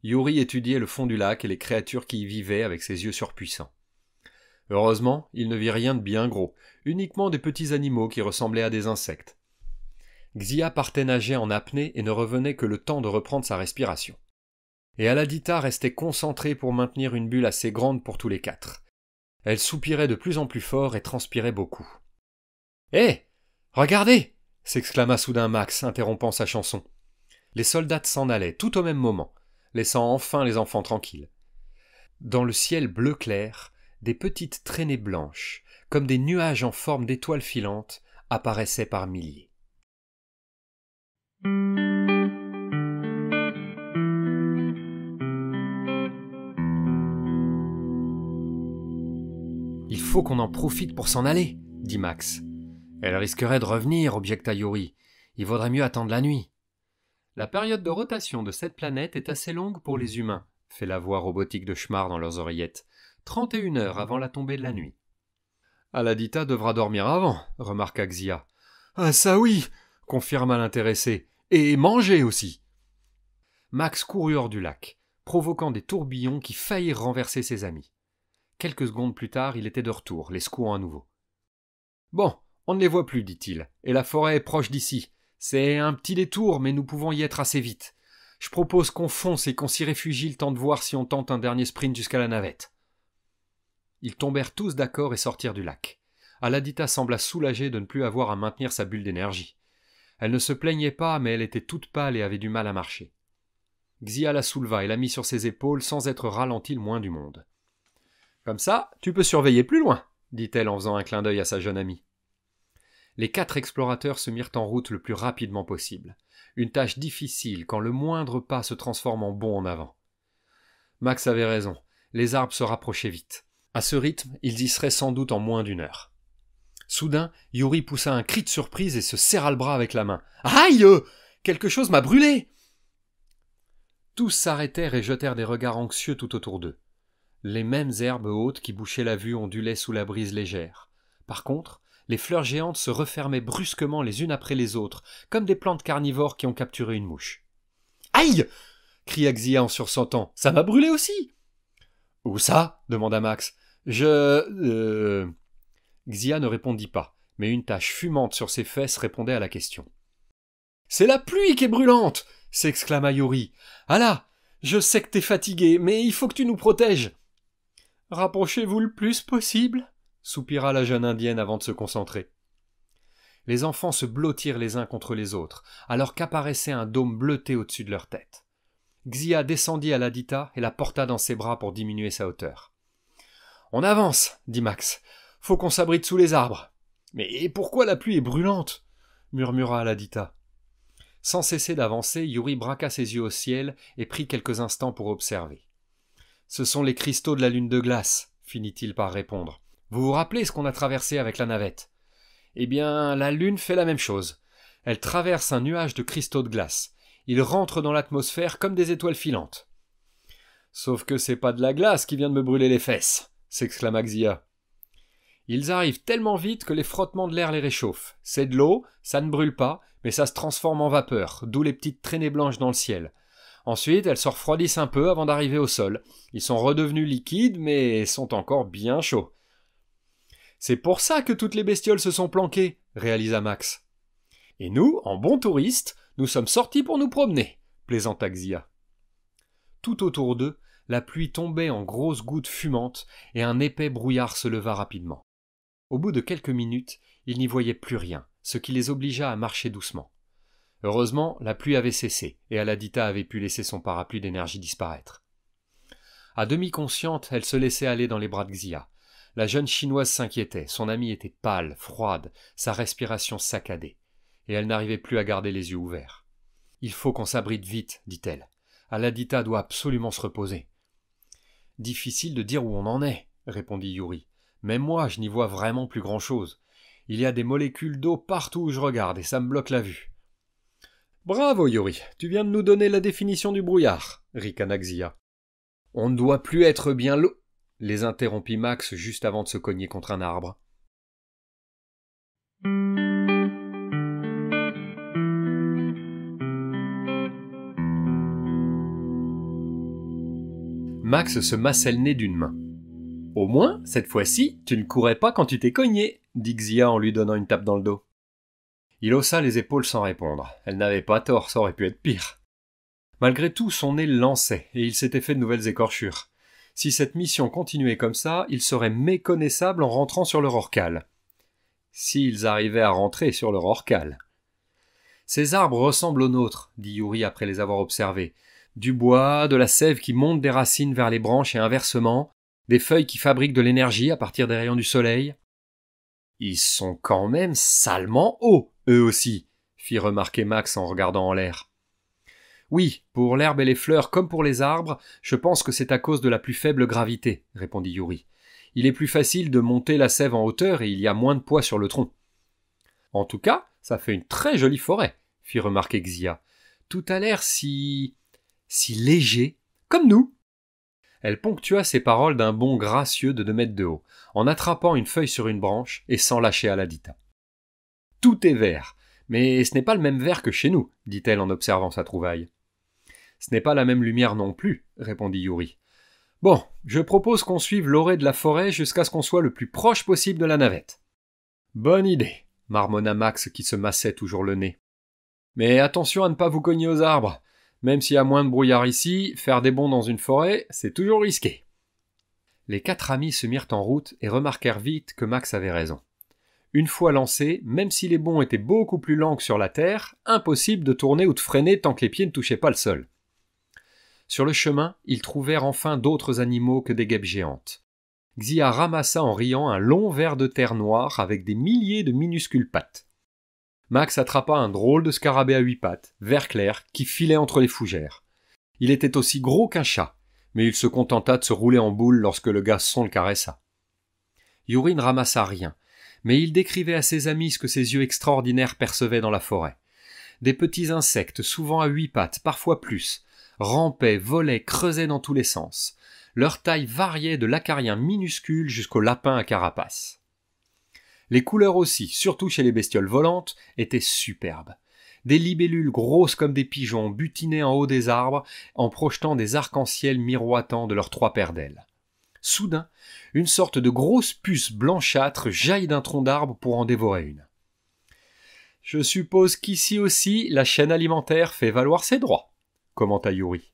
Yuri étudiait le fond du lac et les créatures qui y vivaient avec ses yeux surpuissants. Heureusement, il ne vit rien de bien gros, uniquement des petits animaux qui ressemblaient à des insectes. Xia partait nager en apnée et ne revenait que le temps de reprendre sa respiration. Et Aladita restait concentrée pour maintenir une bulle assez grande pour tous les quatre. Elle soupirait de plus en plus fort et transpirait beaucoup. Hé eh Regardez s'exclama soudain Max, interrompant sa chanson. Les soldats s'en allaient, tout au même moment laissant enfin les enfants tranquilles. Dans le ciel bleu clair, des petites traînées blanches, comme des nuages en forme d'étoiles filantes, apparaissaient par milliers. Il faut qu'on en profite pour s'en aller, dit Max. Elle risquerait de revenir, objecta Yuri. Il vaudrait mieux attendre la nuit. La période de rotation de cette planète est assez longue pour les humains, fait la voix robotique de Schmar dans leurs oreillettes, trente-et-une heures avant la tombée de la nuit. Aladita devra dormir avant, remarqua Xia. Ah ça oui, confirma l'intéressé, et manger aussi. Max courut hors du lac, provoquant des tourbillons qui faillirent renverser ses amis. Quelques secondes plus tard, il était de retour, les secouant à nouveau. Bon, on ne les voit plus, dit-il, et la forêt est proche d'ici. C'est un petit détour, mais nous pouvons y être assez vite. Je propose qu'on fonce et qu'on s'y réfugie le temps de voir si on tente un dernier sprint jusqu'à la navette. Ils tombèrent tous d'accord et sortirent du lac. Aladita sembla soulagée de ne plus avoir à maintenir sa bulle d'énergie. Elle ne se plaignait pas, mais elle était toute pâle et avait du mal à marcher. Xia la souleva et la mit sur ses épaules sans être ralentie le moins du monde. Comme ça, tu peux surveiller plus loin, dit-elle en faisant un clin d'œil à sa jeune amie les quatre explorateurs se mirent en route le plus rapidement possible. Une tâche difficile quand le moindre pas se transforme en bond en avant. Max avait raison, les arbres se rapprochaient vite. À ce rythme, ils y seraient sans doute en moins d'une heure. Soudain, Yuri poussa un cri de surprise et se serra le bras avec la main. Aïe Quelque chose m'a brûlé Tous s'arrêtèrent et jetèrent des regards anxieux tout autour d'eux. Les mêmes herbes hautes qui bouchaient la vue ondulaient sous la brise légère. Par contre, les fleurs géantes se refermaient brusquement les unes après les autres, comme des plantes carnivores qui ont capturé une mouche. Aïe cria Xia en sursautant. Ça m'a brûlé aussi Où ça demanda Max. Je. Euh... Xia ne répondit pas, mais une tache fumante sur ses fesses répondait à la question. C'est la pluie qui est brûlante s'exclama Yuri. Ah là Je sais que t'es fatigué, mais il faut que tu nous protèges Rapprochez-vous le plus possible, soupira la jeune indienne avant de se concentrer. Les enfants se blottirent les uns contre les autres, alors qu'apparaissait un dôme bleuté au-dessus de leur tête. Xia descendit à l'Adita et la porta dans ses bras pour diminuer sa hauteur. On avance, dit Max. Faut qu'on s'abrite sous les arbres. Mais pourquoi la pluie est brûlante murmura Ladita. Sans cesser d'avancer, Yuri braqua ses yeux au ciel et prit quelques instants pour observer. Ce sont les cristaux de la lune de glace, finit-il par répondre. Vous vous rappelez ce qu'on a traversé avec la navette Eh bien, la Lune fait la même chose. Elle traverse un nuage de cristaux de glace. Ils rentrent dans l'atmosphère comme des étoiles filantes. Sauf que c'est pas de la glace qui vient de me brûler les fesses, s'exclama Xia. Ils arrivent tellement vite que les frottements de l'air les réchauffent. C'est de l'eau, ça ne brûle pas, mais ça se transforme en vapeur, d'où les petites traînées blanches dans le ciel. Ensuite, elles se refroidissent un peu avant d'arriver au sol. Ils sont redevenus liquides, mais sont encore bien chauds. C'est pour ça que toutes les bestioles se sont planquées, réalisa Max. Et nous, en bons touristes, nous sommes sortis pour nous promener, plaisanta Xia. Tout autour d'eux, la pluie tombait en grosses gouttes fumantes et un épais brouillard se leva rapidement. Au bout de quelques minutes, ils n'y voyaient plus rien, ce qui les obligea à marcher doucement. Heureusement, la pluie avait cessé et Aladita avait pu laisser son parapluie d'énergie disparaître. À demi consciente, elle se laissait aller dans les bras de Xia, la jeune Chinoise s'inquiétait, son amie était pâle, froide, sa respiration saccadée, et elle n'arrivait plus à garder les yeux ouverts. Il faut qu'on s'abrite vite, dit-elle. Aladita doit absolument se reposer. Difficile de dire où on en est, répondit Yuri. Mais moi, je n'y vois vraiment plus grand-chose. Il y a des molécules d'eau partout où je regarde et ça me bloque la vue. Bravo, Yuri, tu viens de nous donner la définition du brouillard, ricana On ne doit plus être bien l'eau les interrompit Max juste avant de se cogner contre un arbre. Max se massait le nez d'une main. Au moins, cette fois-ci, tu ne courais pas quand tu t'es cogné, dit Xia en lui donnant une tape dans le dos. Il haussa les épaules sans répondre. Elle n'avait pas tort, ça aurait pu être pire. Malgré tout, son nez lançait, et il s'était fait de nouvelles écorchures. Si cette mission continuait comme ça, ils seraient méconnaissables en rentrant sur leur orcale. S'ils arrivaient à rentrer sur leur orcale. Ces arbres ressemblent aux nôtres, dit Yuri après les avoir observés. Du bois, de la sève qui monte des racines vers les branches et inversement, des feuilles qui fabriquent de l'énergie à partir des rayons du soleil. Ils sont quand même salement hauts, eux aussi, fit remarquer Max en regardant en l'air. Oui, pour l'herbe et les fleurs comme pour les arbres, je pense que c'est à cause de la plus faible gravité, répondit Yuri. Il est plus facile de monter la sève en hauteur et il y a moins de poids sur le tronc. En tout cas, ça fait une très jolie forêt, fit remarquer Xia. Tout a l'air si. si léger, comme nous. Elle ponctua ses paroles d'un bond gracieux de deux mètres de haut, en attrapant une feuille sur une branche et sans lâcher à la dita. Tout est vert, mais ce n'est pas le même vert que chez nous, dit-elle en observant sa trouvaille. Ce n'est pas la même lumière non plus, répondit Yuri. Bon, je propose qu'on suive l'orée de la forêt jusqu'à ce qu'on soit le plus proche possible de la navette. Bonne idée, marmonna Max qui se massait toujours le nez. Mais attention à ne pas vous cogner aux arbres. Même s'il y a moins de brouillard ici, faire des bonds dans une forêt, c'est toujours risqué. Les quatre amis se mirent en route et remarquèrent vite que Max avait raison. Une fois lancé, même si les bonds étaient beaucoup plus lents que sur la terre, impossible de tourner ou de freiner tant que les pieds ne touchaient pas le sol. Sur le chemin, ils trouvèrent enfin d'autres animaux que des guêpes géantes. Xia ramassa en riant un long ver de terre noire avec des milliers de minuscules pattes. Max attrapa un drôle de scarabée à huit pattes, vert clair, qui filait entre les fougères. Il était aussi gros qu'un chat, mais il se contenta de se rouler en boule lorsque le garçon le caressa. Yuri ne ramassa rien, mais il décrivait à ses amis ce que ses yeux extraordinaires percevaient dans la forêt. Des petits insectes, souvent à huit pattes, parfois plus, rampaient, volaient, creusaient dans tous les sens. Leur taille variait de l'acarien minuscule jusqu'au lapin à carapace. Les couleurs aussi, surtout chez les bestioles volantes, étaient superbes. Des libellules grosses comme des pigeons butinaient en haut des arbres en projetant des arcs-en-ciel miroitant de leurs trois paires d'ailes. Soudain, une sorte de grosse puce blanchâtre jaillit d'un tronc d'arbre pour en dévorer une. Je suppose qu'ici aussi la chaîne alimentaire fait valoir ses droits commenta Yuri.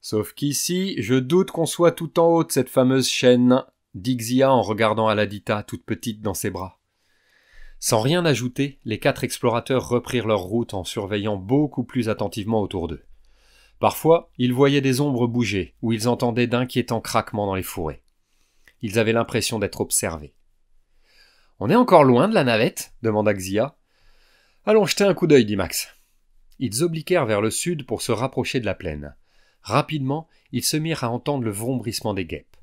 Sauf qu'ici, je doute qu'on soit tout en haut de cette fameuse chaîne, dit Xia en regardant Aladita toute petite dans ses bras. Sans rien ajouter, les quatre explorateurs reprirent leur route en surveillant beaucoup plus attentivement autour d'eux. Parfois, ils voyaient des ombres bouger ou ils entendaient d'inquiétants craquements dans les fourrés. Ils avaient l'impression d'être observés. On est encore loin de la navette demanda Xia. Allons jeter un coup d'œil, dit Max. Ils obliquèrent vers le sud pour se rapprocher de la plaine. Rapidement, ils se mirent à entendre le vombrissement des guêpes.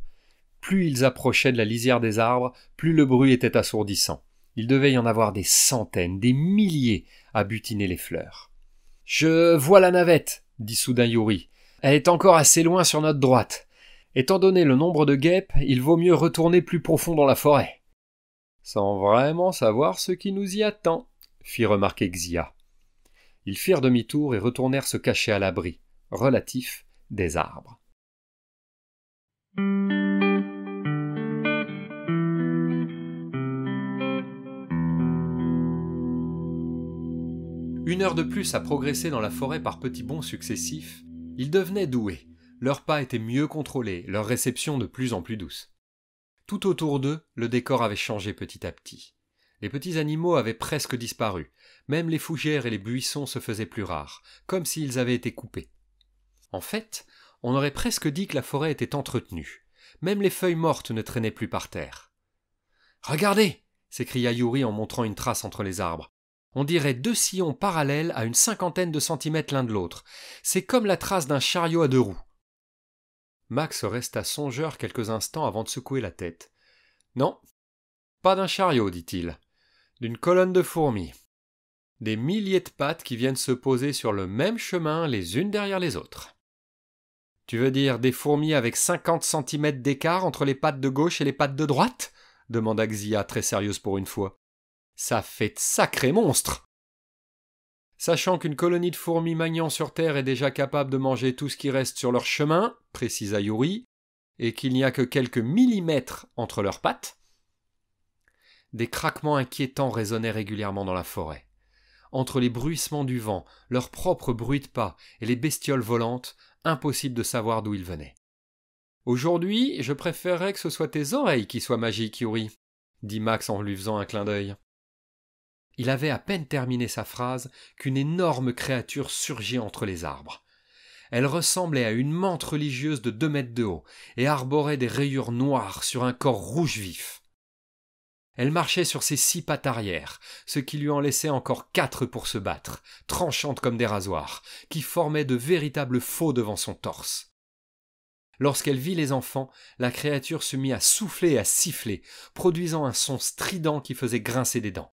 Plus ils approchaient de la lisière des arbres, plus le bruit était assourdissant. Il devait y en avoir des centaines, des milliers à butiner les fleurs. Je vois la navette, dit soudain Yuri. Elle est encore assez loin sur notre droite. Étant donné le nombre de guêpes, il vaut mieux retourner plus profond dans la forêt. Sans vraiment savoir ce qui nous y attend, fit remarquer Xia ils firent demi-tour et retournèrent se cacher à l'abri, relatif, des arbres. Une heure de plus à progresser dans la forêt par petits bonds successifs, ils devenaient doués, leurs pas étaient mieux contrôlés, leur réception de plus en plus douce. Tout autour d'eux, le décor avait changé petit à petit. Les petits animaux avaient presque disparu, même les fougères et les buissons se faisaient plus rares, comme s'ils avaient été coupés. En fait, on aurait presque dit que la forêt était entretenue. Même les feuilles mortes ne traînaient plus par terre. Regardez s'écria Yuri en montrant une trace entre les arbres. On dirait deux sillons parallèles à une cinquantaine de centimètres l'un de l'autre. C'est comme la trace d'un chariot à deux roues. Max resta songeur quelques instants avant de secouer la tête. Non, pas d'un chariot, dit-il d'une colonne de fourmis. Des milliers de pattes qui viennent se poser sur le même chemin les unes derrière les autres. Tu veux dire des fourmis avec 50 cm d'écart entre les pattes de gauche et les pattes de droite demanda Xia très sérieuse pour une fois. Ça fait de sacrés monstres Sachant qu'une colonie de fourmis magnant sur Terre est déjà capable de manger tout ce qui reste sur leur chemin, précise Yuri, et qu'il n'y a que quelques millimètres entre leurs pattes, des craquements inquiétants résonnaient régulièrement dans la forêt. Entre les bruissements du vent, leurs propres bruit de pas et les bestioles volantes, impossible de savoir d'où ils venaient. Aujourd'hui, je préférerais que ce soit tes oreilles qui soient magiques, Yuri, dit Max en lui faisant un clin d'œil. Il avait à peine terminé sa phrase qu'une énorme créature surgit entre les arbres. Elle ressemblait à une mante religieuse de deux mètres de haut et arborait des rayures noires sur un corps rouge vif. Elle marchait sur ses six pattes arrière, ce qui lui en laissait encore quatre pour se battre, tranchantes comme des rasoirs, qui formaient de véritables faux devant son torse. Lorsqu'elle vit les enfants, la créature se mit à souffler et à siffler, produisant un son strident qui faisait grincer des dents.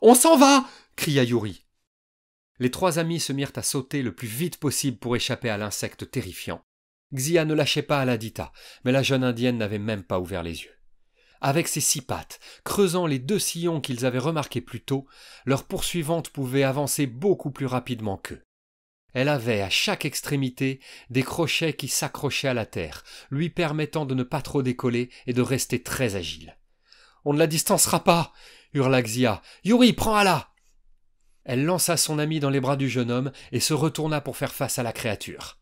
On s'en va cria Yuri. Les trois amis se mirent à sauter le plus vite possible pour échapper à l'insecte terrifiant. Xia ne lâchait pas à la dita, mais la jeune indienne n'avait même pas ouvert les yeux. Avec ses six pattes, creusant les deux sillons qu'ils avaient remarqués plus tôt, leur poursuivante pouvait avancer beaucoup plus rapidement qu'eux. Elle avait à chaque extrémité des crochets qui s'accrochaient à la terre, lui permettant de ne pas trop décoller et de rester très agile. On ne la distancera pas hurla Xia. Yuri, prends la Elle lança son ami dans les bras du jeune homme et se retourna pour faire face à la créature.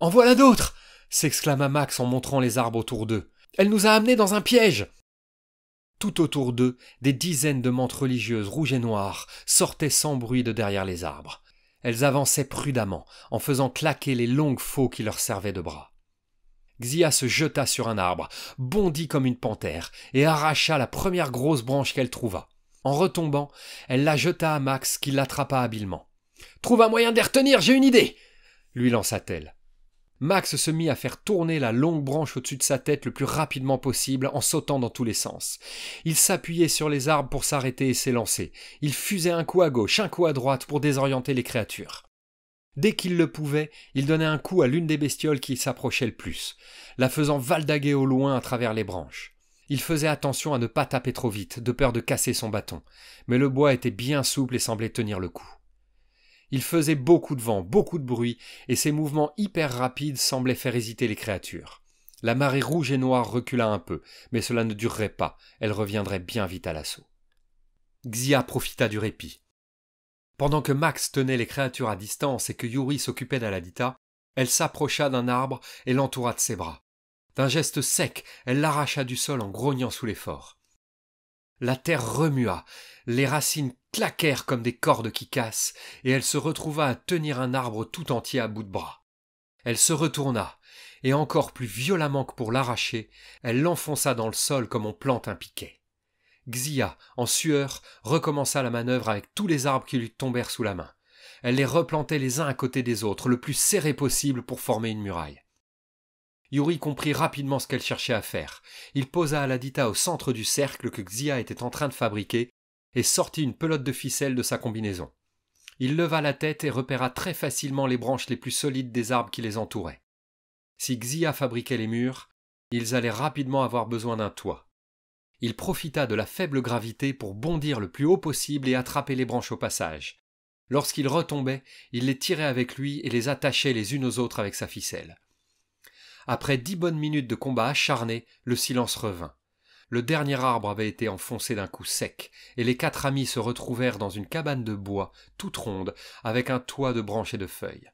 En voilà d'autres s'exclama Max en montrant les arbres autour d'eux. Elle nous a amenés dans un piège. Tout autour d'eux, des dizaines de mantes religieuses rouges et noires sortaient sans bruit de derrière les arbres. Elles avançaient prudemment, en faisant claquer les longues faux qui leur servaient de bras. Xia se jeta sur un arbre, bondit comme une panthère, et arracha la première grosse branche qu'elle trouva. En retombant, elle la jeta à Max qui l'attrapa habilement. Trouve un moyen de retenir, j'ai une idée lui lança-t-elle. Max se mit à faire tourner la longue branche au-dessus de sa tête le plus rapidement possible en sautant dans tous les sens. Il s'appuyait sur les arbres pour s'arrêter et s'élancer. Il fusait un coup à gauche, un coup à droite pour désorienter les créatures. Dès qu'il le pouvait, il donnait un coup à l'une des bestioles qui s'approchait le plus, la faisant valdaguer au loin à travers les branches. Il faisait attention à ne pas taper trop vite, de peur de casser son bâton, mais le bois était bien souple et semblait tenir le coup. Il faisait beaucoup de vent, beaucoup de bruit, et ses mouvements hyper rapides semblaient faire hésiter les créatures. La marée rouge et noire recula un peu, mais cela ne durerait pas, elle reviendrait bien vite à l'assaut. Xia profita du répit. Pendant que Max tenait les créatures à distance et que Yuri s'occupait d'Aladita, elle s'approcha d'un arbre et l'entoura de ses bras. D'un geste sec, elle l'arracha du sol en grognant sous l'effort. La terre remua, les racines claquèrent comme des cordes qui cassent, et elle se retrouva à tenir un arbre tout entier à bout de bras. Elle se retourna, et encore plus violemment que pour l'arracher, elle l'enfonça dans le sol comme on plante un piquet. Xia, en sueur, recommença la manœuvre avec tous les arbres qui lui tombèrent sous la main. Elle les replantait les uns à côté des autres, le plus serré possible pour former une muraille. Yuri comprit rapidement ce qu'elle cherchait à faire. Il posa Aladita au centre du cercle que Xia était en train de fabriquer et sortit une pelote de ficelle de sa combinaison. Il leva la tête et repéra très facilement les branches les plus solides des arbres qui les entouraient. Si Xia fabriquait les murs, ils allaient rapidement avoir besoin d'un toit. Il profita de la faible gravité pour bondir le plus haut possible et attraper les branches au passage. Lorsqu'il retombait, il les tirait avec lui et les attachait les unes aux autres avec sa ficelle. Après dix bonnes minutes de combat acharné, le silence revint le dernier arbre avait été enfoncé d'un coup sec, et les quatre amis se retrouvèrent dans une cabane de bois, toute ronde, avec un toit de branches et de feuilles.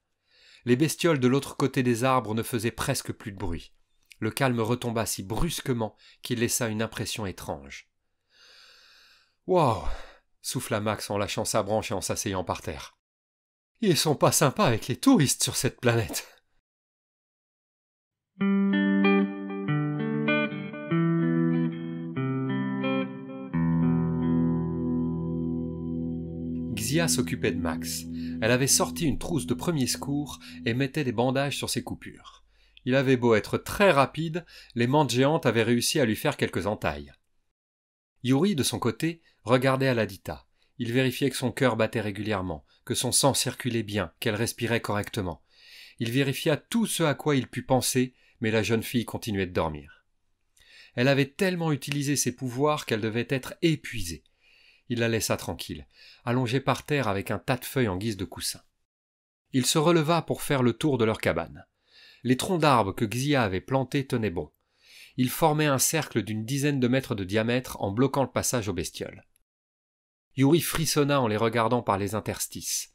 Les bestioles de l'autre côté des arbres ne faisaient presque plus de bruit. Le calme retomba si brusquement qu'il laissa une impression étrange. Waouh souffla Max en lâchant sa branche et en s'asseyant par terre. Ils sont pas sympas avec les touristes sur cette planète. s'occupait de Max. Elle avait sorti une trousse de premier secours et mettait des bandages sur ses coupures. Il avait beau être très rapide, les mantes géantes avaient réussi à lui faire quelques entailles. Yuri, de son côté, regardait Aladita. Il vérifiait que son cœur battait régulièrement, que son sang circulait bien, qu'elle respirait correctement. Il vérifia tout ce à quoi il put penser, mais la jeune fille continuait de dormir. Elle avait tellement utilisé ses pouvoirs qu'elle devait être épuisée il la laissa tranquille, allongée par terre avec un tas de feuilles en guise de coussin. Il se releva pour faire le tour de leur cabane. Les troncs d'arbres que Xia avait plantés tenaient bon. Ils formaient un cercle d'une dizaine de mètres de diamètre en bloquant le passage aux bestioles. Yuri frissonna en les regardant par les interstices.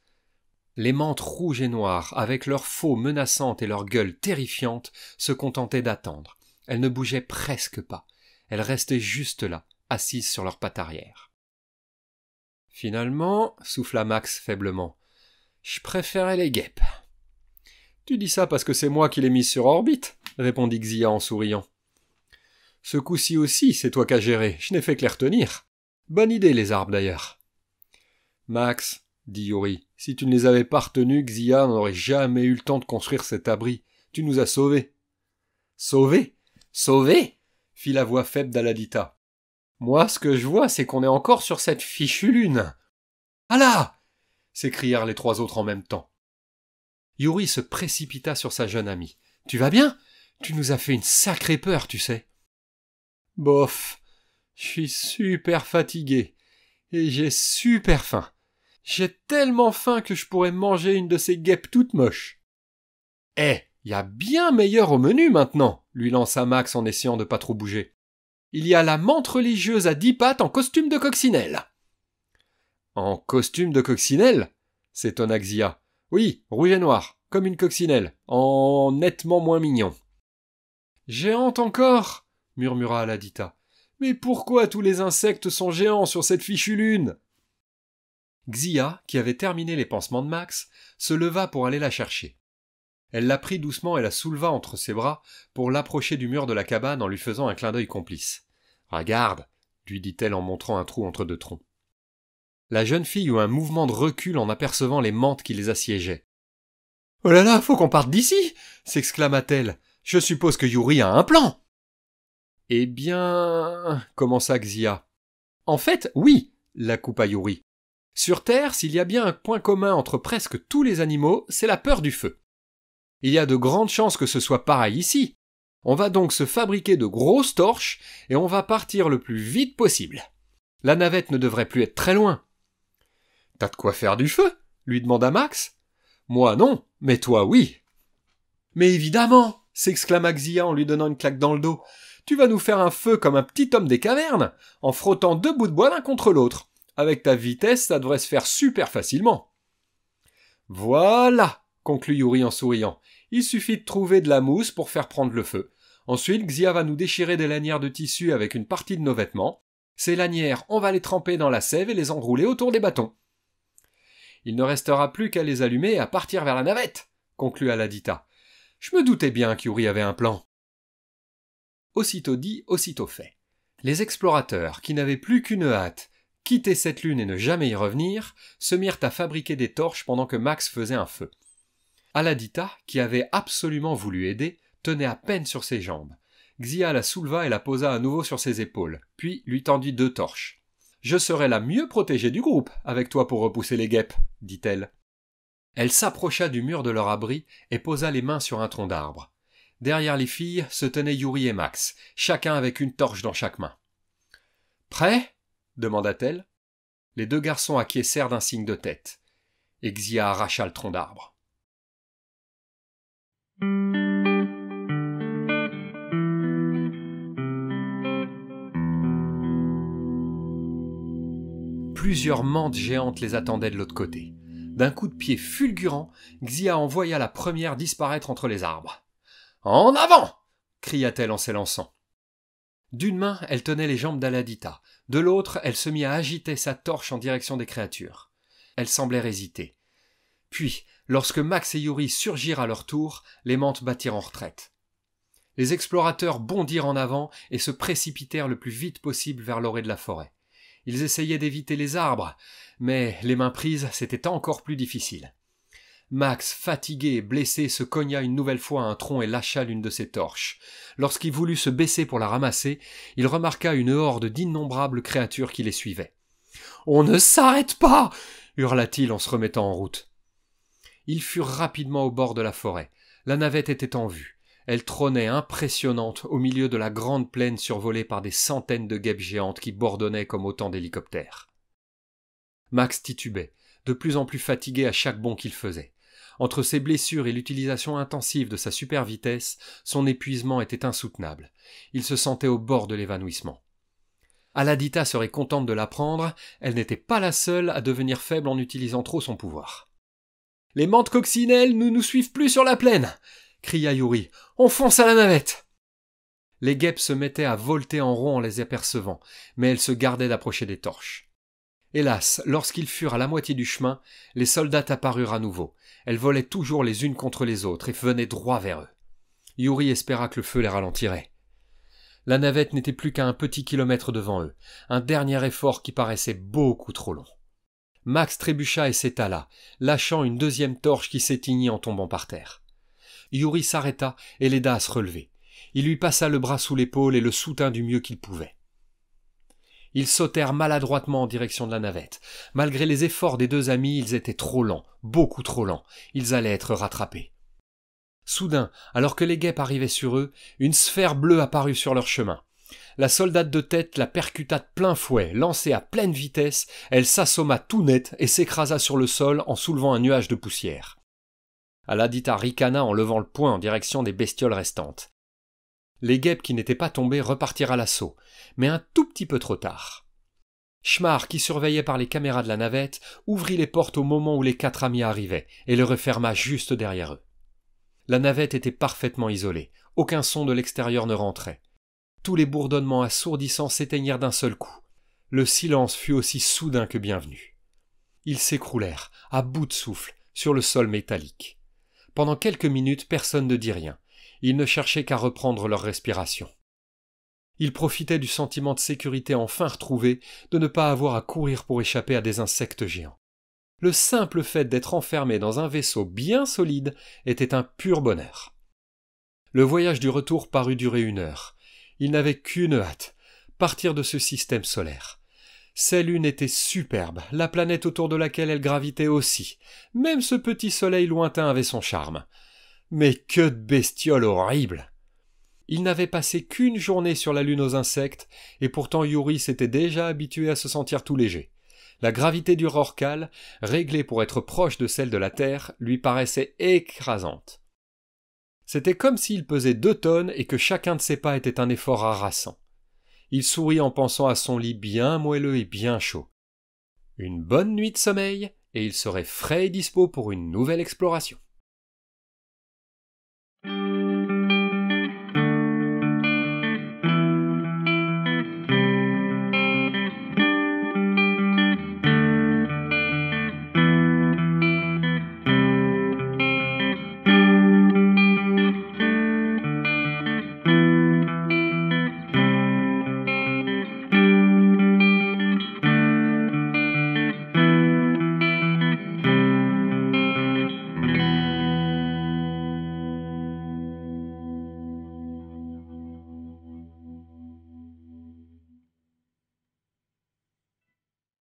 Les mantes rouges et noires, avec leurs faux menaçantes et leurs gueules terrifiantes, se contentaient d'attendre. Elles ne bougeaient presque pas. Elles restaient juste là, assises sur leurs pattes arrière. Finalement, souffla Max faiblement. Je préférais les guêpes. Tu dis ça parce que c'est moi qui l'ai mise sur orbite, répondit Xia en souriant. Ce coup-ci aussi, c'est toi as géré, je n'ai fait que les retenir. Bonne idée, les arbres d'ailleurs. Max, dit Yuri, si tu ne les avais pas retenus, Xia n'aurait jamais eu le temps de construire cet abri. Tu nous as sauvés. Sauvés Sauvés fit la voix faible d'Aladita. Moi, ce que je vois, c'est qu'on est encore sur cette fichue lune. Ah là s'écrièrent les trois autres en même temps. Yuri se précipita sur sa jeune amie. Tu vas bien Tu nous as fait une sacrée peur, tu sais. Bof, je suis super fatigué et j'ai super faim. J'ai tellement faim que je pourrais manger une de ces guêpes toutes moches. Eh, il y a bien meilleur au menu maintenant, lui lança Max en essayant de pas trop bouger il y a la mante religieuse à dix pattes en costume de coccinelle. En costume de coccinelle s'étonna Xia. Oui, rouge et noir, comme une coccinelle, en nettement moins mignon. Géante encore murmura Aladita. Mais pourquoi tous les insectes sont géants sur cette fichue lune Xia, qui avait terminé les pansements de Max, se leva pour aller la chercher. Elle la prit doucement et la souleva entre ses bras pour l'approcher du mur de la cabane en lui faisant un clin d'œil complice. Regarde, lui dit-elle en montrant un trou entre deux troncs. La jeune fille eut un mouvement de recul en apercevant les mantes qui les assiégeaient. Oh là là, faut qu'on parte d'ici s'exclama-t-elle. Je suppose que Yuri a un plan Eh bien. commença Xia. En fait, oui, la coupa Yuri. Sur Terre, s'il y a bien un point commun entre presque tous les animaux, c'est la peur du feu. Il y a de grandes chances que ce soit pareil ici. On va donc se fabriquer de grosses torches et on va partir le plus vite possible. La navette ne devrait plus être très loin. T'as de quoi faire du feu lui demanda Max. Moi non, mais toi oui. Mais évidemment s'exclama Xia en lui donnant une claque dans le dos. Tu vas nous faire un feu comme un petit homme des cavernes, en frottant deux bouts de bois l'un contre l'autre. Avec ta vitesse, ça devrait se faire super facilement. Voilà, conclut Yuri en souriant. Il suffit de trouver de la mousse pour faire prendre le feu. Ensuite, Xia va nous déchirer des lanières de tissu avec une partie de nos vêtements. Ces lanières, on va les tremper dans la sève et les enrouler autour des bâtons. Il ne restera plus qu'à les allumer et à partir vers la navette, conclut Aladita. Je me doutais bien qu'Yuri avait un plan. Aussitôt dit, aussitôt fait. Les explorateurs, qui n'avaient plus qu'une hâte, quitter cette lune et ne jamais y revenir, se mirent à fabriquer des torches pendant que Max faisait un feu. Aladita, qui avait absolument voulu aider, tenait à peine sur ses jambes. Xia la souleva et la posa à nouveau sur ses épaules, puis lui tendit deux torches. Je serai la mieux protégée du groupe, avec toi pour repousser les guêpes, dit-elle. Elle s'approcha du mur de leur abri et posa les mains sur un tronc d'arbre. Derrière les filles se tenaient Yuri et Max, chacun avec une torche dans chaque main. Prêt demanda-t-elle. Les deux garçons acquiescèrent d'un signe de tête. Xia arracha le tronc d'arbre. Plusieurs mantes géantes les attendaient de l'autre côté. D'un coup de pied fulgurant, Xia envoya la première disparaître entre les arbres. En avant cria-t-elle en s'élançant. D'une main, elle tenait les jambes d'Aladita, de l'autre, elle se mit à agiter sa torche en direction des créatures. Elle semblait hésiter. Puis, Lorsque Max et Yuri surgirent à leur tour, les mantes battirent en retraite. Les explorateurs bondirent en avant et se précipitèrent le plus vite possible vers l'orée de la forêt. Ils essayaient d'éviter les arbres, mais les mains prises, c'était encore plus difficile. Max, fatigué et blessé, se cogna une nouvelle fois à un tronc et lâcha l'une de ses torches. Lorsqu'il voulut se baisser pour la ramasser, il remarqua une horde d'innombrables créatures qui les suivaient. On ne s'arrête pas hurla-t-il en se remettant en route. Ils furent rapidement au bord de la forêt. La navette était en vue. Elle trônait impressionnante au milieu de la grande plaine survolée par des centaines de guêpes géantes qui bourdonnaient comme autant d'hélicoptères. Max titubait, de plus en plus fatigué à chaque bond qu'il faisait. Entre ses blessures et l'utilisation intensive de sa super vitesse, son épuisement était insoutenable. Il se sentait au bord de l'évanouissement. Aladita serait contente de l'apprendre, elle n'était pas la seule à devenir faible en utilisant trop son pouvoir. Les mantes coccinelles ne nous suivent plus sur la plaine cria Yuri. On fonce à la navette Les guêpes se mettaient à volter en rond en les apercevant, mais elles se gardaient d'approcher des torches. Hélas, lorsqu'ils furent à la moitié du chemin, les soldats apparurent à nouveau. Elles volaient toujours les unes contre les autres et venaient droit vers eux. Yuri espéra que le feu les ralentirait. La navette n'était plus qu'à un petit kilomètre devant eux, un dernier effort qui paraissait beaucoup trop long. Max trébucha et s'étala, lâchant une deuxième torche qui s'éteignit en tombant par terre. Yuri s'arrêta et l'aida à se relever. Il lui passa le bras sous l'épaule et le soutint du mieux qu'il pouvait. Ils sautèrent maladroitement en direction de la navette. Malgré les efforts des deux amis, ils étaient trop lents, beaucoup trop lents. Ils allaient être rattrapés. Soudain, alors que les guêpes arrivaient sur eux, une sphère bleue apparut sur leur chemin. La soldate de tête la percuta de plein fouet, lancée à pleine vitesse, elle s'assomma tout net et s'écrasa sur le sol en soulevant un nuage de poussière. Aladita ricana en levant le poing en direction des bestioles restantes. Les guêpes qui n'étaient pas tombées repartirent à l'assaut, mais un tout petit peu trop tard. Schmar, qui surveillait par les caméras de la navette, ouvrit les portes au moment où les quatre amis arrivaient et les referma juste derrière eux. La navette était parfaitement isolée, aucun son de l'extérieur ne rentrait tous les bourdonnements assourdissants s'éteignirent d'un seul coup. Le silence fut aussi soudain que bienvenu. Ils s'écroulèrent, à bout de souffle, sur le sol métallique. Pendant quelques minutes, personne ne dit rien. Ils ne cherchaient qu'à reprendre leur respiration. Ils profitaient du sentiment de sécurité enfin retrouvé, de ne pas avoir à courir pour échapper à des insectes géants. Le simple fait d'être enfermé dans un vaisseau bien solide était un pur bonheur. Le voyage du retour parut durer une heure, il n'avait qu'une hâte, partir de ce système solaire. Cette lune était superbe, la planète autour de laquelle elle gravitait aussi. Même ce petit soleil lointain avait son charme. Mais que de bestioles horribles Il n'avait passé qu'une journée sur la lune aux insectes, et pourtant Yuri s'était déjà habitué à se sentir tout léger. La gravité du Rorcal, réglée pour être proche de celle de la Terre, lui paraissait écrasante. C'était comme s'il pesait deux tonnes et que chacun de ses pas était un effort harassant. Il sourit en pensant à son lit bien moelleux et bien chaud. Une bonne nuit de sommeil, et il serait frais et dispo pour une nouvelle exploration.